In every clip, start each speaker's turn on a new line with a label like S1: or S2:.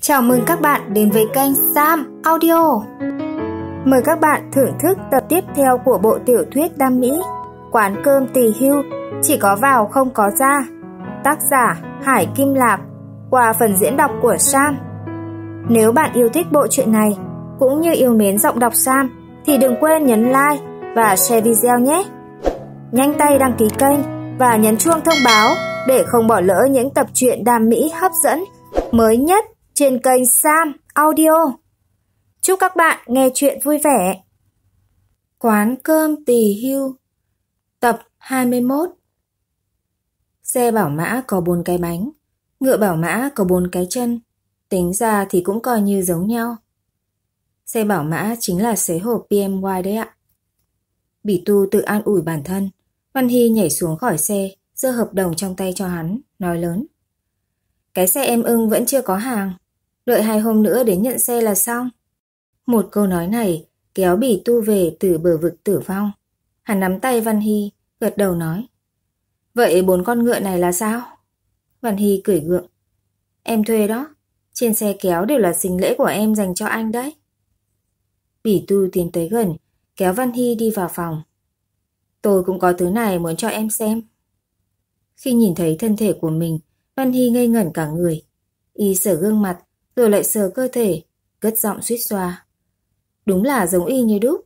S1: Chào mừng các bạn đến với kênh Sam Audio. Mời các bạn thưởng thức tập tiếp theo của bộ tiểu thuyết Đam Mỹ Quán cơm tỳ hưu, chỉ có vào không có ra. Tác giả Hải Kim Lạp qua phần diễn đọc của Sam. Nếu bạn yêu thích bộ truyện này cũng như yêu mến giọng đọc Sam thì đừng quên nhấn like và share video nhé. Nhanh tay đăng ký kênh và nhấn chuông thông báo để không bỏ lỡ những tập truyện đam mỹ hấp dẫn mới nhất trên kênh Sam Audio. Chúc các bạn nghe chuyện vui vẻ. Quán cơm tỳ hưu Tập 21 Xe bảo mã có bốn cái bánh, ngựa bảo mã có bốn cái chân, tính ra thì cũng coi như giống nhau. Xe bảo mã chính là xế hộp PMY đấy ạ. Bỉ tu tự an ủi bản thân, Văn Hy nhảy xuống khỏi xe, giơ hợp đồng trong tay cho hắn, nói lớn. Cái xe em ưng vẫn chưa có hàng, đợi hai hôm nữa đến nhận xe là xong. Một câu nói này kéo bỉ tu về từ bờ vực tử vong. Hắn nắm tay Văn Hy, gật đầu nói. Vậy bốn con ngựa này là sao? Văn Hy cười gượng. Em thuê đó, trên xe kéo đều là sinh lễ của em dành cho anh đấy. Bỉ tu tiến tới gần, kéo Văn Hy đi vào phòng. Tôi cũng có thứ này muốn cho em xem. Khi nhìn thấy thân thể của mình, Văn Hy ngây ngẩn cả người. Y sở gương mặt, rồi lại sờ cơ thể, cất giọng suýt xoa. Đúng là giống y như đúc.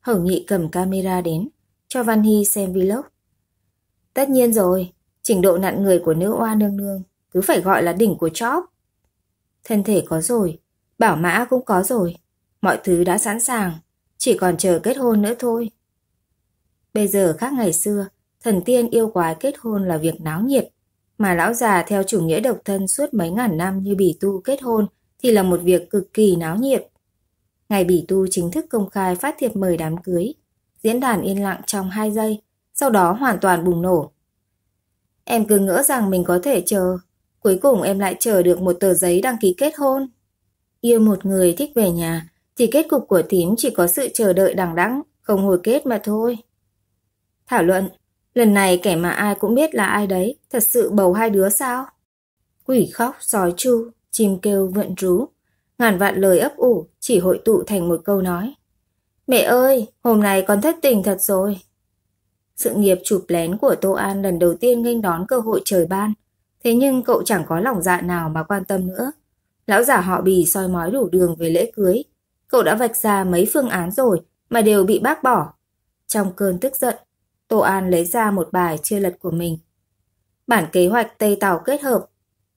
S1: Hồng Nhị cầm camera đến, cho Văn Hy xem vlog. Tất nhiên rồi, trình độ nặn người của nữ oa nương nương cứ phải gọi là đỉnh của chóp. Thân thể có rồi, bảo mã cũng có rồi, mọi thứ đã sẵn sàng, chỉ còn chờ kết hôn nữa thôi. Bây giờ khác ngày xưa, thần tiên yêu quái kết hôn là việc náo nhiệt, mà lão già theo chủ nghĩa độc thân suốt mấy ngàn năm như bỉ tu kết hôn thì là một việc cực kỳ náo nhiệt. Ngày bỉ tu chính thức công khai phát thiệp mời đám cưới, diễn đàn yên lặng trong 2 giây, sau đó hoàn toàn bùng nổ. Em cứ ngỡ rằng mình có thể chờ, cuối cùng em lại chờ được một tờ giấy đăng ký kết hôn. Yêu một người thích về nhà, thì kết cục của thím chỉ có sự chờ đợi đằng đẵng, không hồi kết mà thôi. Thảo luận, Lần này kẻ mà ai cũng biết là ai đấy, thật sự bầu hai đứa sao? Quỷ khóc, sói chu, chim kêu vượn rú, ngàn vạn lời ấp ủ chỉ hội tụ thành một câu nói. Mẹ ơi, hôm nay con thất tình thật rồi. Sự nghiệp chụp lén của Tô An lần đầu tiên nghênh đón cơ hội trời ban, thế nhưng cậu chẳng có lòng dạ nào mà quan tâm nữa. Lão giả họ bì soi mói đủ đường về lễ cưới, cậu đã vạch ra mấy phương án rồi mà đều bị bác bỏ. Trong cơn tức giận, Tô An lấy ra một bài chưa lật của mình. Bản kế hoạch Tây Tàu kết hợp,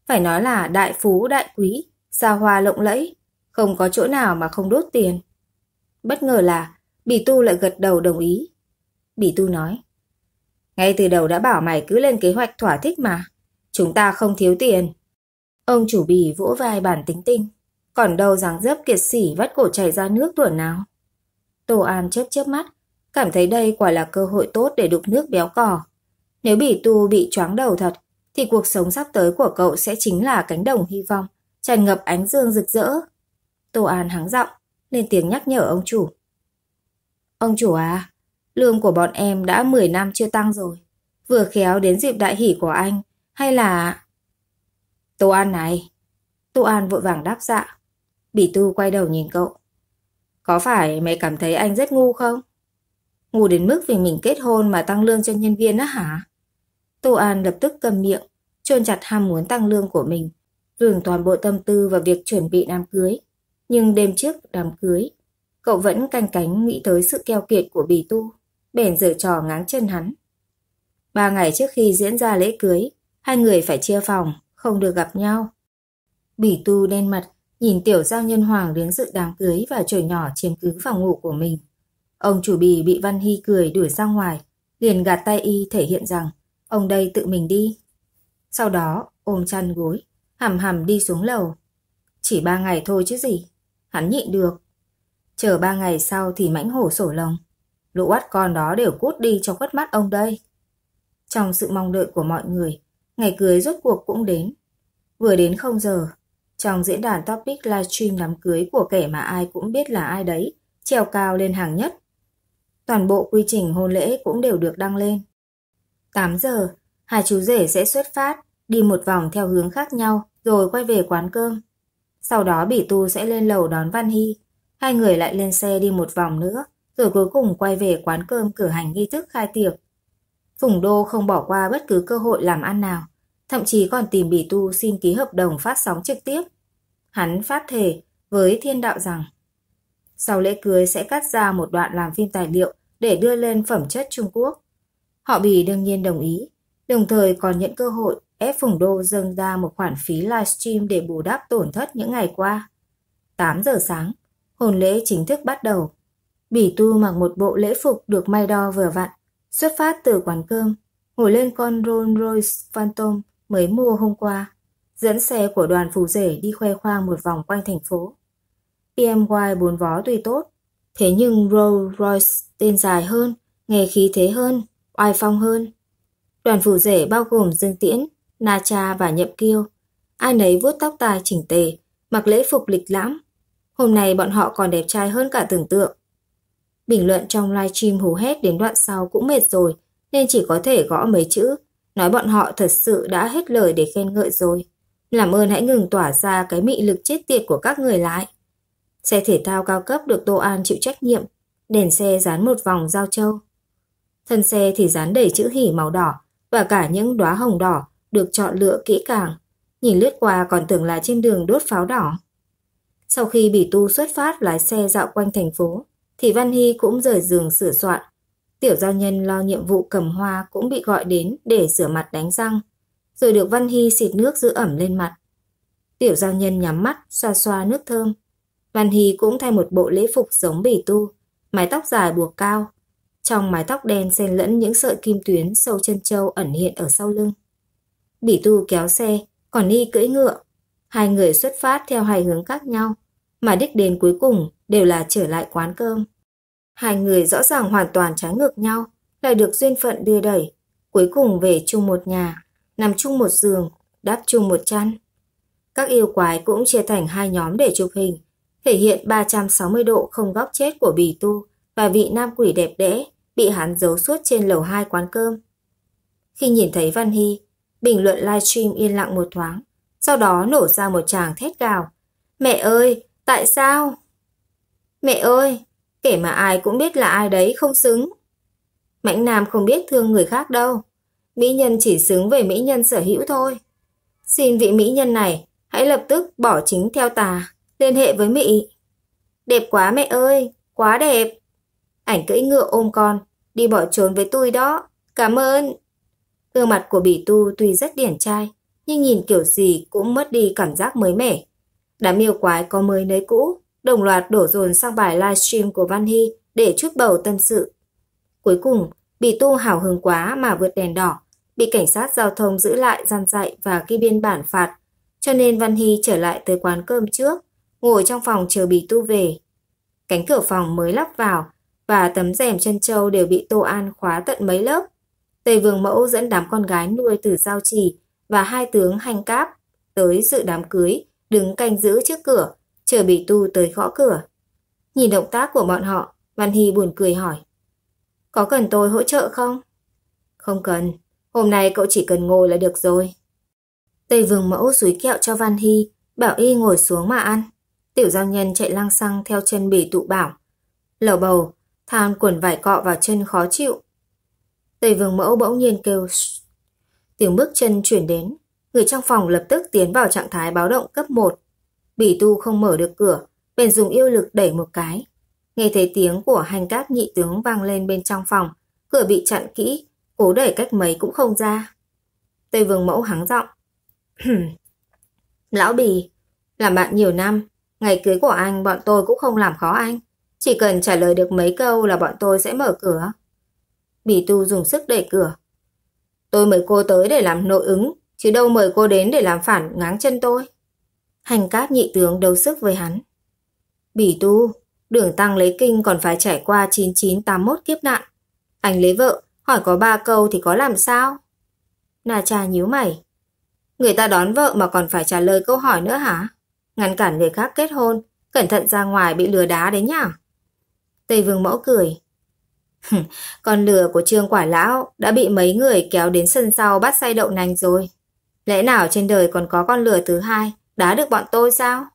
S1: phải nói là đại phú đại quý, xa hoa lộng lẫy, không có chỗ nào mà không đốt tiền. Bất ngờ là Bỉ Tu lại gật đầu đồng ý. Bỉ Tu nói, ngay từ đầu đã bảo mày cứ lên kế hoạch thỏa thích mà, chúng ta không thiếu tiền. Ông chủ bỉ vỗ vai bản tính tinh, còn đâu dáng dấp kiệt sỉ vắt cổ chảy ra nước tuần nào. Tô An chớp chớp mắt, cảm thấy đây quả là cơ hội tốt để đục nước béo cò. Nếu bỉ tu bị choáng đầu thật, thì cuộc sống sắp tới của cậu sẽ chính là cánh đồng hy vọng, tràn ngập ánh dương rực rỡ. Tô An hắng giọng, lên tiếng nhắc nhở ông chủ. Ông chủ à, lương của bọn em đã 10 năm chưa tăng rồi. Vừa khéo đến dịp đại hỷ của anh, hay là... Tô An này. Tô An vội vàng đáp dạ. Bỉ Tu quay đầu nhìn cậu. Có phải mày cảm thấy anh rất ngu không? ngu đến mức vì mình kết hôn mà tăng lương cho nhân viên á hả? Tô An lập tức cầm miệng, trôn chặt ham muốn tăng lương của mình, dường toàn bộ tâm tư vào việc chuẩn bị đám cưới. Nhưng đêm trước đám cưới, cậu vẫn canh cánh nghĩ tới sự keo kiệt của bì tu, bèn giở trò ngáng chân hắn. Ba ngày trước khi diễn ra lễ cưới, hai người phải chia phòng, không được gặp nhau. Bỉ tu đen mặt, nhìn tiểu giao nhân hoàng đến dự đám cưới và trời nhỏ chiếm cứ phòng ngủ của mình. Ông chủ bì bị Văn Hy cười đuổi ra ngoài, liền gạt tay y thể hiện rằng ông đây tự mình đi. Sau đó ôm chăn gối, hầm hầm đi xuống lầu. Chỉ ba ngày thôi chứ gì, hắn nhịn được. Chờ ba ngày sau thì mãnh hổ sổ lòng. Lũ oát con đó đều cút đi cho khuất mắt ông đây. Trong sự mong đợi của mọi người, ngày cưới rốt cuộc cũng đến. Vừa đến không giờ, trong diễn đàn topic livestream đám cưới của kẻ mà ai cũng biết là ai đấy, treo cao lên hàng nhất. Toàn bộ quy trình hôn lễ cũng đều được đăng lên. 8 giờ, hai chú rể sẽ xuất phát, đi một vòng theo hướng khác nhau rồi quay về quán cơm. Sau đó Bỉ Tu sẽ lên lầu đón Văn Hy. Hai người lại lên xe đi một vòng nữa, rồi cuối cùng quay về quán cơm cử hành nghi thức khai tiệc. Phùng Đô không bỏ qua bất cứ cơ hội làm ăn nào, thậm chí còn tìm Bỉ Tu xin ký hợp đồng phát sóng trực tiếp. Hắn phát thể với thiên đạo rằng sau lễ cưới sẽ cắt ra một đoạn làm phim tài liệu để đưa lên phẩm chất Trung Quốc. Họ Bì đương nhiên đồng ý, đồng thời còn nhận cơ hội ép Phùng Đô dâng ra một khoản phí livestream để bù đắp tổn thất những ngày qua. 8 giờ sáng, hồn lễ chính thức bắt đầu. Bỉ Tu mặc một bộ lễ phục được may đo vừa vặn, xuất phát từ quán cơm, ngồi lên con Rolls Royce Phantom mới mua hôm qua, dẫn xe của đoàn phù rể đi khoe khoang một vòng quanh thành phố. PMY bốn vó tùy tốt, thế nhưng Rolls Royce tên dài hơn, nghề khí thế hơn, oai phong hơn. Đoàn phủ rể bao gồm Dương Tiễn, Na Cha và Nhậm Kiêu. Ai nấy vuốt tóc tai chỉnh tề, mặc lễ phục lịch lãm. Hôm nay bọn họ còn đẹp trai hơn cả tưởng tượng. Bình luận trong livestream hù hét đến đoạn sau cũng mệt rồi, nên chỉ có thể gõ mấy chữ, nói bọn họ thật sự đã hết lời để khen ngợi rồi. Làm ơn hãy ngừng tỏa ra cái mị lực chết tiệt của các người lại. Xe thể thao cao cấp được Tô An chịu trách nhiệm, đèn xe dán một vòng giao châu. Thân xe thì dán đầy chữ hỉ màu đỏ và cả những đóa hồng đỏ được chọn lựa kỹ càng. Nhìn lướt qua còn tưởng là trên đường đốt pháo đỏ. Sau khi Bỉ Tu xuất phát lái xe dạo quanh thành phố, thì Văn Hy cũng rời giường sửa soạn. Tiểu giao nhân lo nhiệm vụ cầm hoa cũng bị gọi đến để sửa mặt đánh răng, rồi được Văn Hy xịt nước giữ ẩm lên mặt. Tiểu giao nhân nhắm mắt, xoa xoa nước thơm, Văn Hy cũng thay một bộ lễ phục giống bỉ tu, mái tóc dài buộc cao. Trong mái tóc đen xen lẫn những sợi kim tuyến sâu chân châu ẩn hiện ở sau lưng. Bỉ tu kéo xe, còn Hy cưỡi ngựa. Hai người xuất phát theo hai hướng khác nhau, mà đích đến cuối cùng đều là trở lại quán cơm. Hai người rõ ràng hoàn toàn trái ngược nhau, lại được duyên phận đưa đẩy, cuối cùng về chung một nhà, nằm chung một giường, đắp chung một chăn. Các yêu quái cũng chia thành hai nhóm để chụp hình, thể hiện 360 độ không góc chết của bì tu và vị nam quỷ đẹp đẽ bị hắn giấu suốt trên lầu 2 quán cơm. Khi nhìn thấy Văn Hy, bình luận livestream yên lặng một thoáng, sau đó nổ ra một tràng thét gào. Mẹ ơi, tại sao? Mẹ ơi, kể mà ai cũng biết là ai đấy không xứng. Mãnh Nam không biết thương người khác đâu. Mỹ nhân chỉ xứng về mỹ nhân sở hữu thôi. Xin vị mỹ nhân này, hãy lập tức bỏ chính theo tà liên hệ với Mị. Đẹp quá mẹ ơi, quá đẹp. Ảnh cưỡi ngựa ôm con, đi bỏ trốn với tôi đó, cảm ơn. Gương mặt của Bỉ Tu tuy rất điển trai, nhưng nhìn kiểu gì cũng mất đi cảm giác mới mẻ. Đám yêu quái có mới nới cũ, đồng loạt đổ dồn sang bài livestream của Văn Hy để chút bầu tâm sự. Cuối cùng, Bỉ Tu hào hứng quá mà vượt đèn đỏ, bị cảnh sát giao thông giữ lại gian dạy và ghi biên bản phạt, cho nên Văn Hy trở lại tới quán cơm trước ngồi trong phòng chờ bị Tu về. Cánh cửa phòng mới lắp vào và tấm rèm chân trâu đều bị Tô An khóa tận mấy lớp. Tây Vương Mẫu dẫn đám con gái nuôi từ Giao Trì và hai tướng hành cáp tới dự đám cưới, đứng canh giữ trước cửa, chờ bị Tu tới gõ cửa. Nhìn động tác của bọn họ, Văn Hy buồn cười hỏi. Có cần tôi hỗ trợ không? Không cần, hôm nay cậu chỉ cần ngồi là được rồi. Tây Vương Mẫu rúi kẹo cho Văn Hy, bảo y ngồi xuống mà ăn. Tiểu giao nhân chạy lang xăng theo chân bì tụ bảo. Lầu bầu, than quần vải cọ vào chân khó chịu. Tây vương mẫu bỗng nhiên kêu Tiếng bước chân chuyển đến, người trong phòng lập tức tiến vào trạng thái báo động cấp 1. Bỉ tu không mở được cửa, bèn dùng yêu lực đẩy một cái. Nghe thấy tiếng của hành cát nhị tướng vang lên bên trong phòng, cửa bị chặn kỹ, cố đẩy cách mấy cũng không ra. Tây vương mẫu hắng giọng. Lão bì, làm bạn nhiều năm, Ngày cưới của anh bọn tôi cũng không làm khó anh. Chỉ cần trả lời được mấy câu là bọn tôi sẽ mở cửa. Bỉ tu dùng sức đẩy cửa. Tôi mời cô tới để làm nội ứng, chứ đâu mời cô đến để làm phản ngáng chân tôi. Hành cát nhị tướng đấu sức với hắn. Bỉ tu, đường tăng lấy kinh còn phải trải qua 9981 kiếp nạn. Anh lấy vợ, hỏi có ba câu thì có làm sao? Nà cha nhíu mày. Người ta đón vợ mà còn phải trả lời câu hỏi nữa hả? ngăn cản người khác kết hôn, cẩn thận ra ngoài bị lừa đá đấy nhá. Tây Vương Mẫu cười. cười. Con lừa của Trương Quả Lão đã bị mấy người kéo đến sân sau bắt say đậu nành rồi. Lẽ nào trên đời còn có con lừa thứ hai đá được bọn tôi sao?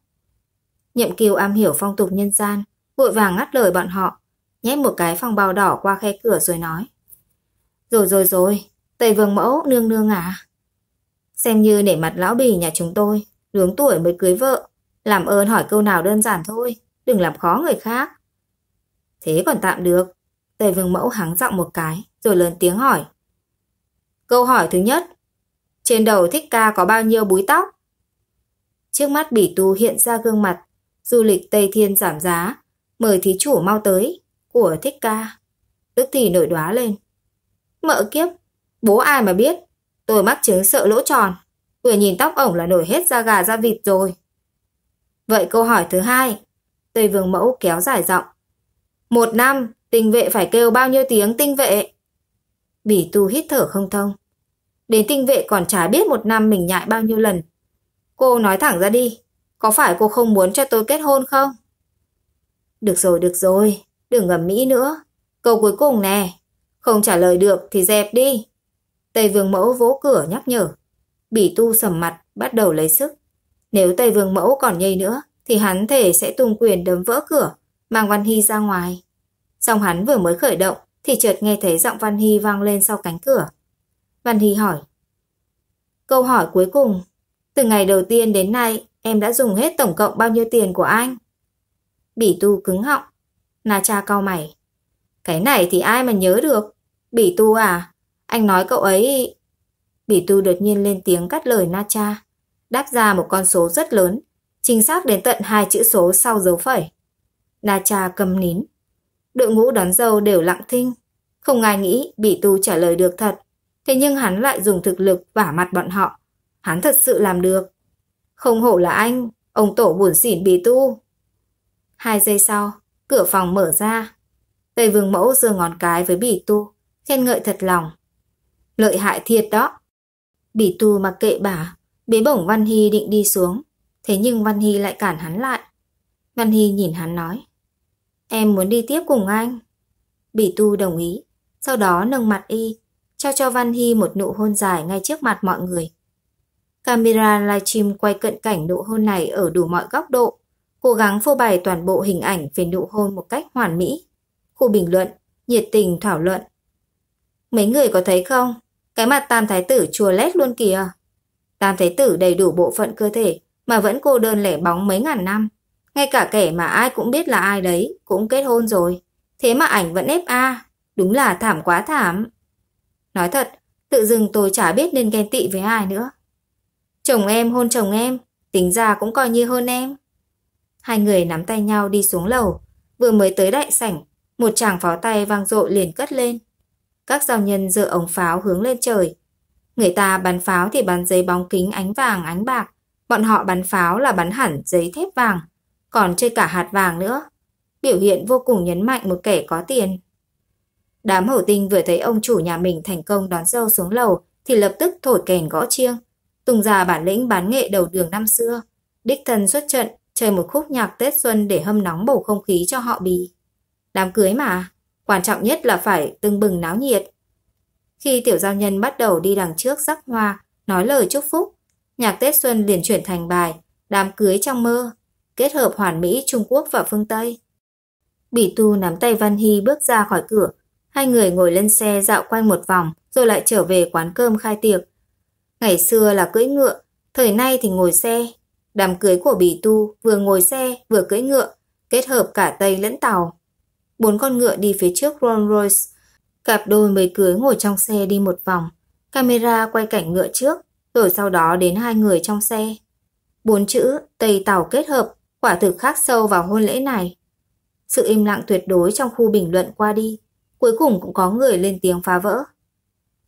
S1: Nhậm kiều am hiểu phong tục nhân gian, vội vàng ngắt lời bọn họ, nhét một cái phòng bao đỏ qua khe cửa rồi nói. Rồi rồi rồi, Tây Vương Mẫu nương nương à? Xem như nể mặt lão bì nhà chúng tôi, luống tuổi mới cưới vợ, làm ơn hỏi câu nào đơn giản thôi, đừng làm khó người khác. Thế còn tạm được. Tề vương mẫu hắng giọng một cái, rồi lớn tiếng hỏi. Câu hỏi thứ nhất, trên đầu thích ca có bao nhiêu búi tóc? Trước mắt bỉ tu hiện ra gương mặt, du lịch Tây Thiên giảm giá, mời thí chủ mau tới, của thích ca. Tức thì nổi đoá lên. Mợ kiếp, bố ai mà biết, tôi mắc chứng sợ lỗ tròn, vừa nhìn tóc ổng là nổi hết da gà da vịt rồi. Vậy câu hỏi thứ hai. Tây Vương Mẫu kéo dài giọng. Một năm, tinh vệ phải kêu bao nhiêu tiếng tinh vệ? Bỉ tu hít thở không thông. Đến tinh vệ còn chả biết một năm mình nhại bao nhiêu lần. Cô nói thẳng ra đi, có phải cô không muốn cho tôi kết hôn không? Được rồi, được rồi, đừng ngầm mỹ nữa. Câu cuối cùng nè, không trả lời được thì dẹp đi. Tây Vương Mẫu vỗ cửa nhắc nhở. Bỉ tu sầm mặt, bắt đầu lấy sức. Nếu Tây Vương Mẫu còn nhây nữa, thì hắn thể sẽ tung quyền đấm vỡ cửa, mang Văn Hy ra ngoài. Xong hắn vừa mới khởi động, thì chợt nghe thấy giọng Văn Hy vang lên sau cánh cửa. Văn Hy hỏi. Câu hỏi cuối cùng, từ ngày đầu tiên đến nay, em đã dùng hết tổng cộng bao nhiêu tiền của anh? Bỉ tu cứng họng. Na cha cau mày. Cái này thì ai mà nhớ được? Bỉ tu à? Anh nói cậu ấy... Bỉ tu đột nhiên lên tiếng cắt lời Na cha đáp ra một con số rất lớn, chính xác đến tận hai chữ số sau dấu phẩy. Na cha cầm nín. Đội ngũ đón dâu đều lặng thinh. Không ai nghĩ bị tu trả lời được thật. Thế nhưng hắn lại dùng thực lực vả mặt bọn họ. Hắn thật sự làm được. Không hổ là anh, ông tổ buồn xỉn bì tu. Hai giây sau, cửa phòng mở ra. Tây vương mẫu giơ ngón cái với bỉ tu, khen ngợi thật lòng. Lợi hại thiệt đó. Bỉ tu mặc kệ bà, Bế bổng Văn Hy định đi xuống, thế nhưng Văn Hy lại cản hắn lại. Văn Hy nhìn hắn nói, em muốn đi tiếp cùng anh. Bỉ tu đồng ý, sau đó nâng mặt y, cho cho Văn Hy một nụ hôn dài ngay trước mặt mọi người. Camera livestream quay cận cảnh nụ hôn này ở đủ mọi góc độ, cố gắng phô bày toàn bộ hình ảnh về nụ hôn một cách hoàn mỹ. Khu bình luận, nhiệt tình thảo luận. Mấy người có thấy không? Cái mặt tam thái tử chùa lét luôn kìa. Tam Thế Tử đầy đủ bộ phận cơ thể mà vẫn cô đơn lẻ bóng mấy ngàn năm. Ngay cả kẻ mà ai cũng biết là ai đấy cũng kết hôn rồi. Thế mà ảnh vẫn ép A. Đúng là thảm quá thảm. Nói thật, tự dưng tôi chả biết nên ghen tị với ai nữa. Chồng em hôn chồng em, tính ra cũng coi như hơn em. Hai người nắm tay nhau đi xuống lầu. Vừa mới tới đại sảnh, một chàng pháo tay vang dội liền cất lên. Các giao nhân dựa ống pháo hướng lên trời, Người ta bắn pháo thì bắn giấy bóng kính ánh vàng ánh bạc, bọn họ bắn pháo là bắn hẳn giấy thép vàng, còn chơi cả hạt vàng nữa. Biểu hiện vô cùng nhấn mạnh một kẻ có tiền. Đám hổ tinh vừa thấy ông chủ nhà mình thành công đón dâu xuống lầu thì lập tức thổi kèn gõ chiêng, tung ra bản lĩnh bán nghệ đầu đường năm xưa. Đích thân xuất trận, chơi một khúc nhạc Tết Xuân để hâm nóng bầu không khí cho họ bì. Đám cưới mà, quan trọng nhất là phải tưng bừng náo nhiệt. Khi tiểu giao nhân bắt đầu đi đằng trước rắc hoa, nói lời chúc phúc, nhạc Tết Xuân liền chuyển thành bài Đám cưới trong mơ, kết hợp hoàn mỹ Trung Quốc và phương Tây. Bỉ Tu nắm tay Văn Hy bước ra khỏi cửa, hai người ngồi lên xe dạo quanh một vòng rồi lại trở về quán cơm khai tiệc. Ngày xưa là cưỡi ngựa, thời nay thì ngồi xe. Đám cưới của Bỉ Tu vừa ngồi xe vừa cưỡi ngựa, kết hợp cả Tây lẫn Tàu. Bốn con ngựa đi phía trước Rolls Royce Cặp đôi mới cưới ngồi trong xe đi một vòng, camera quay cảnh ngựa trước, rồi sau đó đến hai người trong xe. Bốn chữ Tây Tàu kết hợp quả thực khác sâu vào hôn lễ này. Sự im lặng tuyệt đối trong khu bình luận qua đi, cuối cùng cũng có người lên tiếng phá vỡ.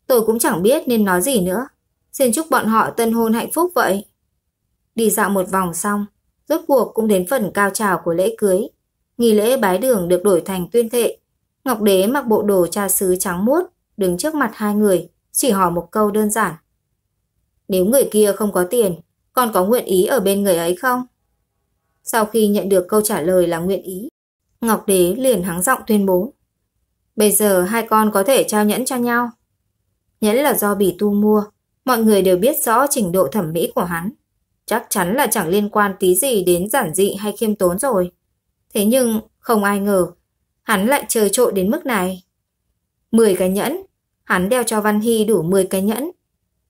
S1: Tôi cũng chẳng biết nên nói gì nữa, xin chúc bọn họ tân hôn hạnh phúc vậy. Đi dạo một vòng xong, rốt cuộc cũng đến phần cao trào của lễ cưới. Nghi lễ bái đường được đổi thành tuyên thệ Ngọc Đế mặc bộ đồ cha sứ trắng muốt, đứng trước mặt hai người, chỉ hỏi một câu đơn giản. Nếu người kia không có tiền, còn có nguyện ý ở bên người ấy không? Sau khi nhận được câu trả lời là nguyện ý, Ngọc Đế liền hắng giọng tuyên bố. Bây giờ hai con có thể trao nhẫn cho nhau. Nhẫn là do bỉ tu mua, mọi người đều biết rõ trình độ thẩm mỹ của hắn. Chắc chắn là chẳng liên quan tí gì đến giản dị hay khiêm tốn rồi. Thế nhưng không ai ngờ hắn lại trời trội đến mức này. 10 cái nhẫn, hắn đeo cho Văn Hy đủ 10 cái nhẫn,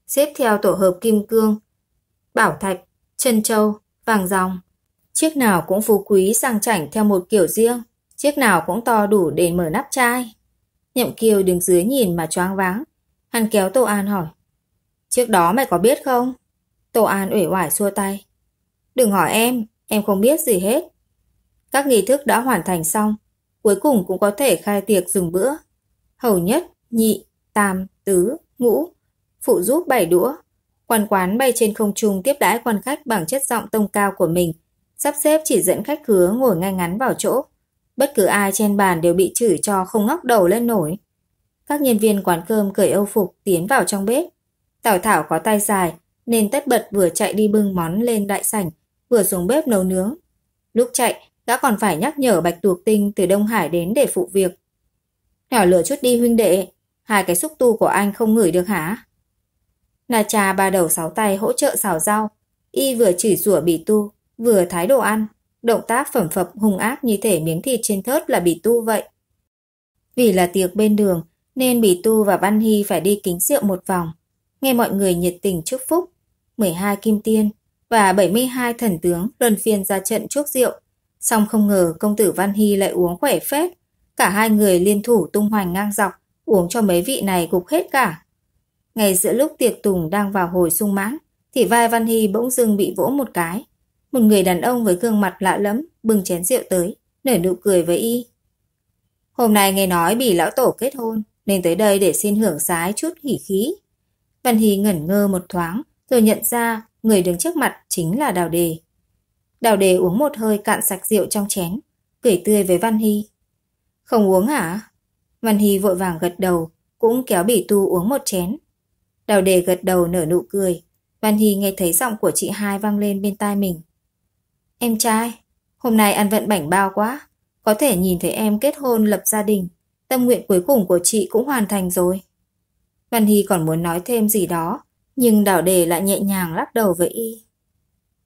S1: xếp theo tổ hợp kim cương, bảo thạch, chân châu, vàng dòng. Chiếc nào cũng phú quý sang chảnh theo một kiểu riêng, chiếc nào cũng to đủ để mở nắp chai. Nhậm Kiều đứng dưới nhìn mà choáng váng, hắn kéo Tô An hỏi. Trước đó mày có biết không? Tô An ủy oải xua tay. Đừng hỏi em, em không biết gì hết. Các nghi thức đã hoàn thành xong, cuối cùng cũng có thể khai tiệc dùng bữa. Hầu nhất, nhị, tam, tứ, ngũ, phụ giúp bảy đũa. Quan quán bay trên không trung tiếp đãi quan khách bằng chất giọng tông cao của mình, sắp xếp chỉ dẫn khách khứa ngồi ngay ngắn vào chỗ. Bất cứ ai trên bàn đều bị chửi cho không ngóc đầu lên nổi. Các nhân viên quán cơm cởi âu phục tiến vào trong bếp. Tào Thảo có tay dài nên tất bật vừa chạy đi bưng món lên đại sảnh, vừa xuống bếp nấu nướng. Lúc chạy, Gã còn phải nhắc nhở Bạch Tuộc Tinh từ Đông Hải đến để phụ việc. Nhỏ lửa chút đi huynh đệ, hai cái xúc tu của anh không ngửi được hả? Nà cha ba đầu sáu tay hỗ trợ xào rau, y vừa chỉ rủa bì tu, vừa thái đồ ăn, động tác phẩm phập hung ác như thể miếng thịt trên thớt là bì tu vậy. Vì là tiệc bên đường, nên bì tu và Văn Hy phải đi kính rượu một vòng, nghe mọi người nhiệt tình chúc phúc. 12 kim tiên và 72 thần tướng luân phiên ra trận chuốc rượu Song không ngờ công tử Văn Hy lại uống khỏe phết. Cả hai người liên thủ tung hoành ngang dọc, uống cho mấy vị này gục hết cả. ngày giữa lúc tiệc tùng đang vào hồi sung mãn, thì vai Văn Hy bỗng dưng bị vỗ một cái. Một người đàn ông với gương mặt lạ lẫm bưng chén rượu tới, nở nụ cười với y. Hôm nay nghe nói bị lão tổ kết hôn, nên tới đây để xin hưởng sái chút hỉ khí. Văn Hy ngẩn ngơ một thoáng, rồi nhận ra người đứng trước mặt chính là Đào Đề. Đào đề uống một hơi cạn sạch rượu trong chén, cười tươi với Văn Hy. Không uống hả? Văn Hy vội vàng gật đầu, cũng kéo bỉ tu uống một chén. Đào đề gật đầu nở nụ cười. Văn Hy nghe thấy giọng của chị hai vang lên bên tai mình. Em trai, hôm nay ăn vận bảnh bao quá. Có thể nhìn thấy em kết hôn lập gia đình. Tâm nguyện cuối cùng của chị cũng hoàn thành rồi. Văn Hy còn muốn nói thêm gì đó, nhưng đào đề lại nhẹ nhàng lắc đầu với y.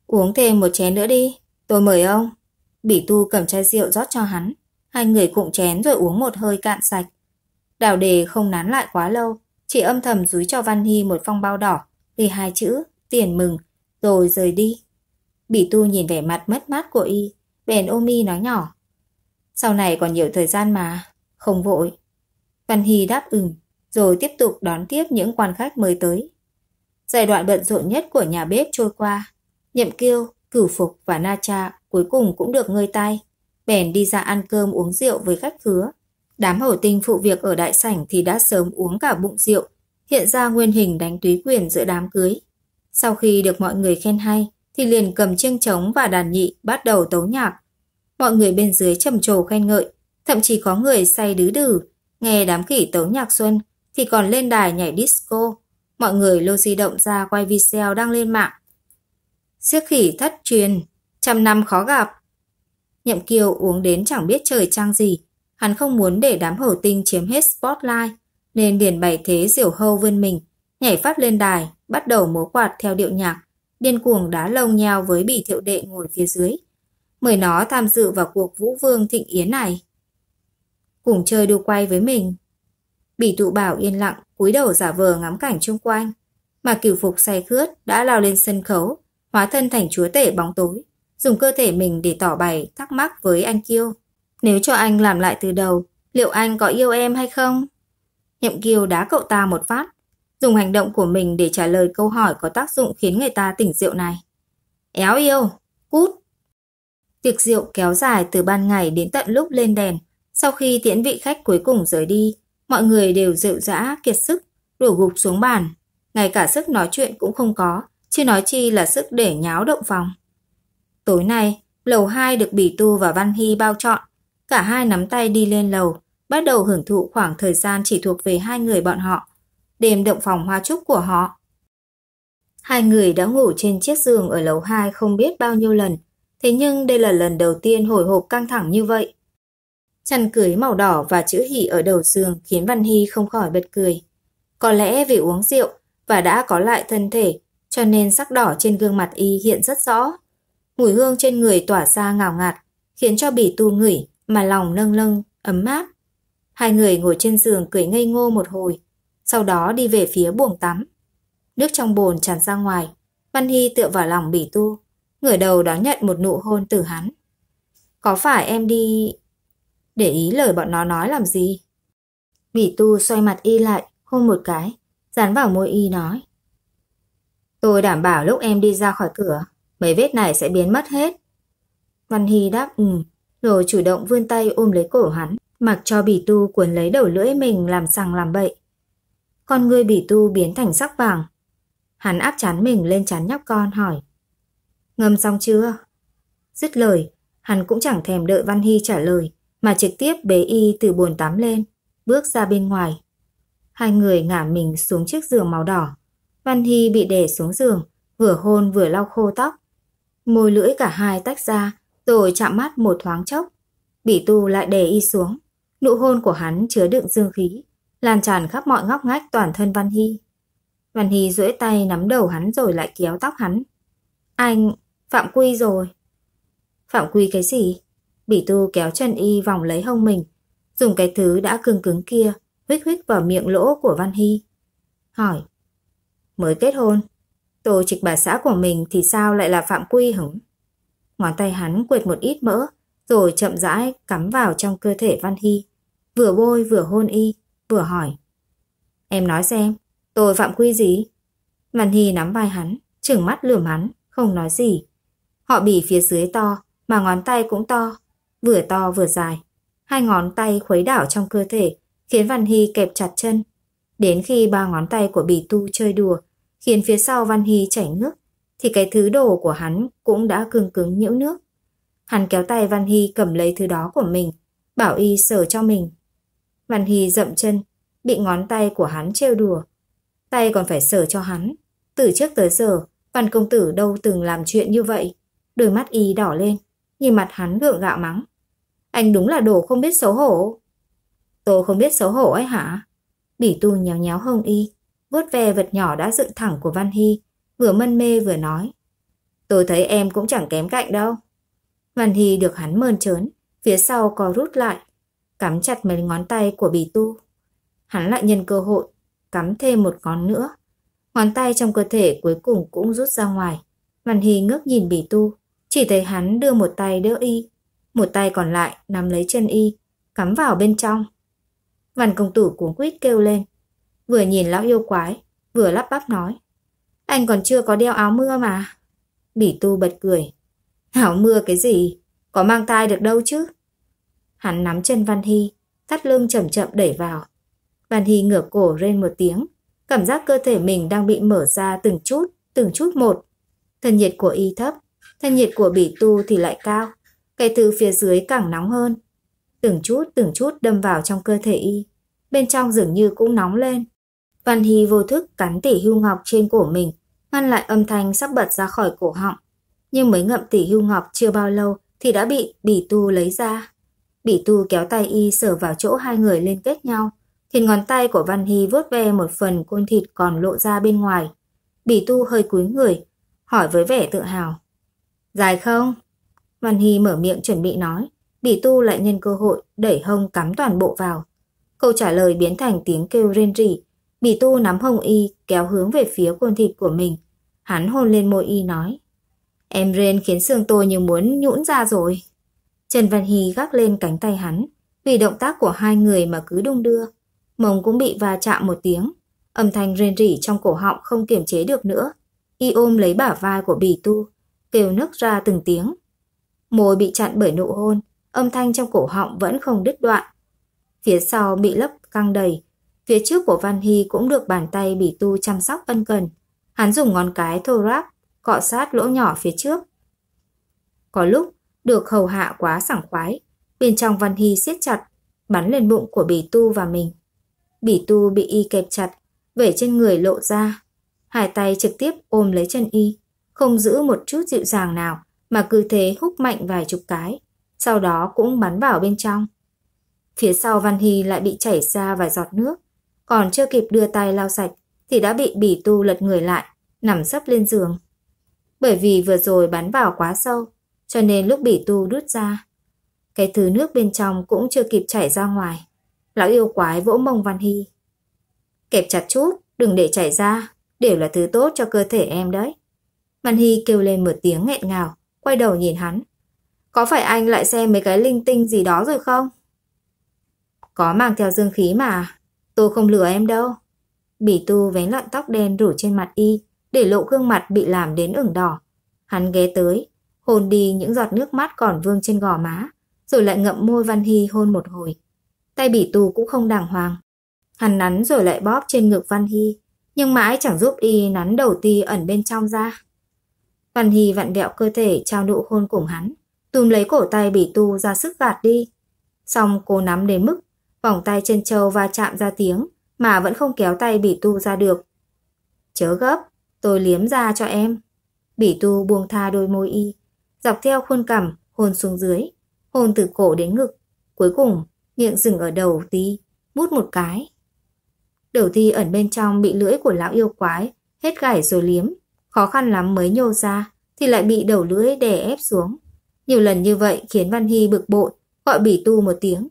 S1: Uống thêm một chén nữa đi, tôi mời ông. Bỉ tu cầm chai rượu rót cho hắn. Hai người cụng chén rồi uống một hơi cạn sạch. Đào đề không nán lại quá lâu, chỉ âm thầm dúi cho Văn Hy một phong bao đỏ, ghi hai chữ, tiền mừng, rồi rời đi. Bỉ tu nhìn vẻ mặt mất mát của y, bèn ôm y nói nhỏ. Sau này còn nhiều thời gian mà, không vội. Văn Hy đáp ừm, rồi tiếp tục đón tiếp những quan khách mới tới. Giai đoạn bận rộn nhất của nhà bếp trôi qua, Nhậm Kiêu, Cửu Phục và Na Cha cuối cùng cũng được ngơi tay. Bèn đi ra ăn cơm uống rượu với khách khứa. Đám hổ tinh phụ việc ở đại sảnh thì đã sớm uống cả bụng rượu, hiện ra nguyên hình đánh túy quyền giữa đám cưới. Sau khi được mọi người khen hay, thì liền cầm chiêng trống và đàn nhị bắt đầu tấu nhạc. Mọi người bên dưới trầm trồ khen ngợi, thậm chí có người say đứ đừ, nghe đám khỉ tấu nhạc xuân thì còn lên đài nhảy disco. Mọi người lôi di động ra quay video đang lên mạng Siếc khỉ thất truyền, trăm năm khó gặp. Nhậm Kiều uống đến chẳng biết trời trang gì, hắn không muốn để đám hổ tinh chiếm hết spotlight, nên liền bày thế diểu hâu vươn mình, nhảy phát lên đài, bắt đầu múa quạt theo điệu nhạc, điên cuồng đá lông nhau với bỉ thiệu đệ ngồi phía dưới. Mời nó tham dự vào cuộc vũ vương thịnh yến này. Cùng chơi đua quay với mình. Bỉ tụ bảo yên lặng, cúi đầu giả vờ ngắm cảnh chung quanh, mà cửu phục say khướt đã lao lên sân khấu, hóa thân thành chúa tể bóng tối, dùng cơ thể mình để tỏ bày thắc mắc với anh Kiêu. Nếu cho anh làm lại từ đầu, liệu anh có yêu em hay không? Nhậm Kiêu đá cậu ta một phát, dùng hành động của mình để trả lời câu hỏi có tác dụng khiến người ta tỉnh rượu này. Éo yêu, cút. Tiệc rượu kéo dài từ ban ngày đến tận lúc lên đèn. Sau khi tiễn vị khách cuối cùng rời đi, mọi người đều rượu dã, kiệt sức, đổ gục xuống bàn. Ngay cả sức nói chuyện cũng không có, chưa nói chi là sức để nháo động phòng. Tối nay, lầu 2 được Bỉ Tu và Văn Hy bao trọn, cả hai nắm tay đi lên lầu, bắt đầu hưởng thụ khoảng thời gian chỉ thuộc về hai người bọn họ, đêm động phòng hoa trúc của họ. Hai người đã ngủ trên chiếc giường ở lầu 2 không biết bao nhiêu lần, thế nhưng đây là lần đầu tiên hồi hộp căng thẳng như vậy. Chăn cưới màu đỏ và chữ hỷ ở đầu giường khiến Văn Hy không khỏi bật cười. Có lẽ vì uống rượu và đã có lại thân thể cho nên sắc đỏ trên gương mặt y hiện rất rõ. Mùi hương trên người tỏa ra ngào ngạt, khiến cho bỉ tu ngửi mà lòng nâng nâng, ấm áp. Hai người ngồi trên giường cười ngây ngô một hồi, sau đó đi về phía buồng tắm. Nước trong bồn tràn ra ngoài, Văn Hy tựa vào lòng bỉ tu, ngửa đầu đón nhận một nụ hôn từ hắn. Có phải em đi... Để ý lời bọn nó nói làm gì? Bỉ tu xoay mặt y lại, hôn một cái, dán vào môi y nói. Tôi đảm bảo lúc em đi ra khỏi cửa, mấy vết này sẽ biến mất hết. Văn Hy đáp ừ, rồi chủ động vươn tay ôm lấy cổ hắn, mặc cho bỉ tu cuốn lấy đầu lưỡi mình làm sằng làm bậy. Con người bỉ tu biến thành sắc vàng. Hắn áp chán mình lên chán nhóc con hỏi. Ngâm xong chưa? Dứt lời, hắn cũng chẳng thèm đợi Văn Hy trả lời, mà trực tiếp bế y từ bồn tắm lên, bước ra bên ngoài. Hai người ngả mình xuống chiếc giường màu đỏ. Văn Hy bị đè xuống giường, vừa hôn vừa lau khô tóc. Môi lưỡi cả hai tách ra, rồi chạm mắt một thoáng chốc. Bỉ tu lại đè y xuống. Nụ hôn của hắn chứa đựng dương khí, lan tràn khắp mọi ngóc ngách toàn thân Văn Hy. Văn Hy duỗi tay nắm đầu hắn rồi lại kéo tóc hắn. Anh, Phạm Quy rồi. Phạm Quy cái gì? Bỉ tu kéo chân y vòng lấy hông mình, dùng cái thứ đã cứng cứng kia, huyết huyết vào miệng lỗ của Văn Hy. Hỏi, mới kết hôn. Tô trịch bà xã của mình thì sao lại là Phạm Quy hứng? Ngón tay hắn quệt một ít mỡ, rồi chậm rãi cắm vào trong cơ thể Văn Hy. Vừa bôi vừa hôn y, vừa hỏi. Em nói xem, tôi Phạm Quy gì? Văn Hy nắm vai hắn, trừng mắt lườm hắn, không nói gì. Họ bỉ phía dưới to, mà ngón tay cũng to, vừa to vừa dài. Hai ngón tay khuấy đảo trong cơ thể, khiến Văn Hy kẹp chặt chân. Đến khi ba ngón tay của bì tu chơi đùa, khiến phía sau Văn Hy chảy nước, thì cái thứ đồ của hắn cũng đã cứng cứng nhiễu nước. Hắn kéo tay Văn Hy cầm lấy thứ đó của mình, bảo y sờ cho mình. Văn Hy dậm chân, bị ngón tay của hắn trêu đùa. Tay còn phải sờ cho hắn. Từ trước tới giờ, Văn Công Tử đâu từng làm chuyện như vậy. Đôi mắt y đỏ lên, nhìn mặt hắn gượng gạo mắng. Anh đúng là đồ không biết xấu hổ. Tôi không biết xấu hổ ấy hả? Bỉ tu nhéo nhéo hông y, vuốt ve vật nhỏ đã dựng thẳng của Văn Hy, vừa mân mê vừa nói. Tôi thấy em cũng chẳng kém cạnh đâu. Văn Hy được hắn mơn trớn, phía sau có rút lại, cắm chặt mấy ngón tay của bì tu. Hắn lại nhân cơ hội, cắm thêm một ngón nữa. Ngón tay trong cơ thể cuối cùng cũng rút ra ngoài. Văn Hy ngước nhìn bì tu, chỉ thấy hắn đưa một tay đỡ y, một tay còn lại nắm lấy chân y, cắm vào bên trong. Văn công tử cuống quýt kêu lên, vừa nhìn lão yêu quái, vừa lắp bắp nói. Anh còn chưa có đeo áo mưa mà. Bỉ tu bật cười. Áo mưa cái gì? Có mang tai được đâu chứ? Hắn nắm chân Văn Hy, thắt lưng chậm chậm đẩy vào. Văn Hy ngửa cổ lên một tiếng, cảm giác cơ thể mình đang bị mở ra từng chút, từng chút một. Thân nhiệt của y thấp, thân nhiệt của bỉ tu thì lại cao, cái thứ phía dưới càng nóng hơn. Từng chút từng chút đâm vào trong cơ thể y, bên trong dường như cũng nóng lên. Văn Hy vô thức cắn tỉ hưu ngọc trên cổ mình, ngăn lại âm thanh sắp bật ra khỏi cổ họng. Nhưng mới ngậm tỉ hưu ngọc chưa bao lâu thì đã bị Bỉ Tu lấy ra. Bỉ Tu kéo tay y sở vào chỗ hai người liên kết nhau, thì ngón tay của Văn Hy vuốt ve một phần côn thịt còn lộ ra bên ngoài. Bỉ Tu hơi cúi người, hỏi với vẻ tự hào. Dài không? Văn Hy mở miệng chuẩn bị nói, Bỉ Tu lại nhân cơ hội đẩy hông cắm toàn bộ vào. Câu trả lời biến thành tiếng kêu rên rỉ, Bì tu nắm hồng y kéo hướng về phía quần thịt của mình. Hắn hôn lên môi y nói. Em rên khiến xương tôi như muốn nhũn ra rồi. Trần Văn Hì gác lên cánh tay hắn. Vì động tác của hai người mà cứ đung đưa. Mông cũng bị va chạm một tiếng. Âm thanh rên rỉ trong cổ họng không kiềm chế được nữa. Y ôm lấy bả vai của bì tu. Kêu nức ra từng tiếng. Môi bị chặn bởi nụ hôn. Âm thanh trong cổ họng vẫn không đứt đoạn. Phía sau bị lấp căng đầy Phía trước của Văn Hy cũng được bàn tay bị tu chăm sóc ân cần. Hắn dùng ngón cái thô ráp, cọ sát lỗ nhỏ phía trước. Có lúc, được hầu hạ quá sảng khoái, bên trong Văn Hy siết chặt, bắn lên bụng của Bỉ Tu và mình. Bỉ Tu bị y kẹp chặt, vẩy trên người lộ ra. Hai tay trực tiếp ôm lấy chân y, không giữ một chút dịu dàng nào mà cứ thế húc mạnh vài chục cái, sau đó cũng bắn vào bên trong. Phía sau Văn Hy lại bị chảy ra vài giọt nước còn chưa kịp đưa tay lau sạch thì đã bị bỉ tu lật người lại, nằm sấp lên giường. Bởi vì vừa rồi bắn vào quá sâu, cho nên lúc bỉ tu đút ra, cái thứ nước bên trong cũng chưa kịp chảy ra ngoài. Lão yêu quái vỗ mông Văn Hy. Kẹp chặt chút, đừng để chảy ra, đều là thứ tốt cho cơ thể em đấy. Văn Hy kêu lên một tiếng nghẹn ngào, quay đầu nhìn hắn. Có phải anh lại xem mấy cái linh tinh gì đó rồi không? Có mang theo dương khí mà, Tôi không lừa em đâu. Bỉ tu vén lọn tóc đen rủ trên mặt y, để lộ gương mặt bị làm đến ửng đỏ. Hắn ghé tới, hôn đi những giọt nước mắt còn vương trên gò má, rồi lại ngậm môi Văn Hy hôn một hồi. Tay bỉ tu cũng không đàng hoàng. Hắn nắn rồi lại bóp trên ngực Văn Hy, nhưng mãi chẳng giúp y nắn đầu ti ẩn bên trong ra. Văn Hy vặn vẹo cơ thể trao nụ hôn cùng hắn, tùm lấy cổ tay bỉ tu ra sức gạt đi. Xong cô nắm đến mức vòng tay chân châu va chạm ra tiếng, mà vẫn không kéo tay bỉ tu ra được. Chớ gấp, tôi liếm ra cho em. Bỉ tu buông tha đôi môi y, dọc theo khuôn cằm, hôn xuống dưới, hôn từ cổ đến ngực. Cuối cùng, miệng dừng ở đầu tí, mút một cái. Đầu ti ẩn bên trong bị lưỡi của lão yêu quái, hết gảy rồi liếm, khó khăn lắm mới nhô ra, thì lại bị đầu lưỡi đè ép xuống. Nhiều lần như vậy khiến Văn Hy bực bội, gọi bỉ tu một tiếng,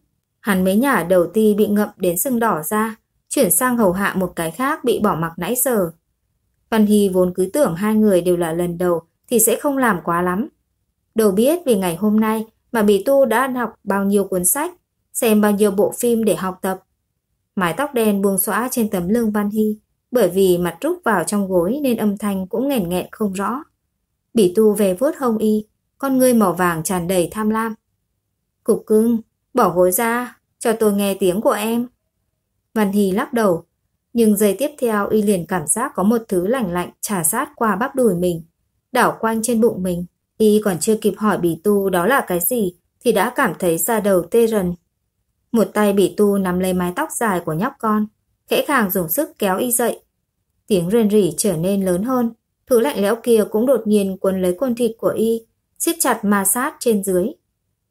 S1: Hắn mới nhả đầu ti bị ngậm đến sưng đỏ ra, chuyển sang hầu hạ một cái khác bị bỏ mặc nãy giờ. Văn Hy vốn cứ tưởng hai người đều là lần đầu thì sẽ không làm quá lắm. Đầu biết vì ngày hôm nay mà Bì Tu đã học bao nhiêu cuốn sách, xem bao nhiêu bộ phim để học tập. Mái tóc đen buông xõa trên tấm lưng Văn Hy, bởi vì mặt rút vào trong gối nên âm thanh cũng nghẹn nghẹn không rõ. Bỉ tu về vuốt hông y, con ngươi màu vàng tràn đầy tham lam. Cục cưng, bỏ gối ra, cho tôi nghe tiếng của em. Văn Hy lắc đầu, nhưng giây tiếp theo y liền cảm giác có một thứ lạnh lạnh trà sát qua bắp đùi mình, đảo quanh trên bụng mình. Y còn chưa kịp hỏi bì tu đó là cái gì thì đã cảm thấy ra đầu tê rần. Một tay bì tu nắm lấy mái tóc dài của nhóc con, khẽ khàng dùng sức kéo y dậy. Tiếng rên rỉ trở nên lớn hơn, thứ lạnh lẽo kia cũng đột nhiên cuốn lấy quần thịt của y, siết chặt ma sát trên dưới.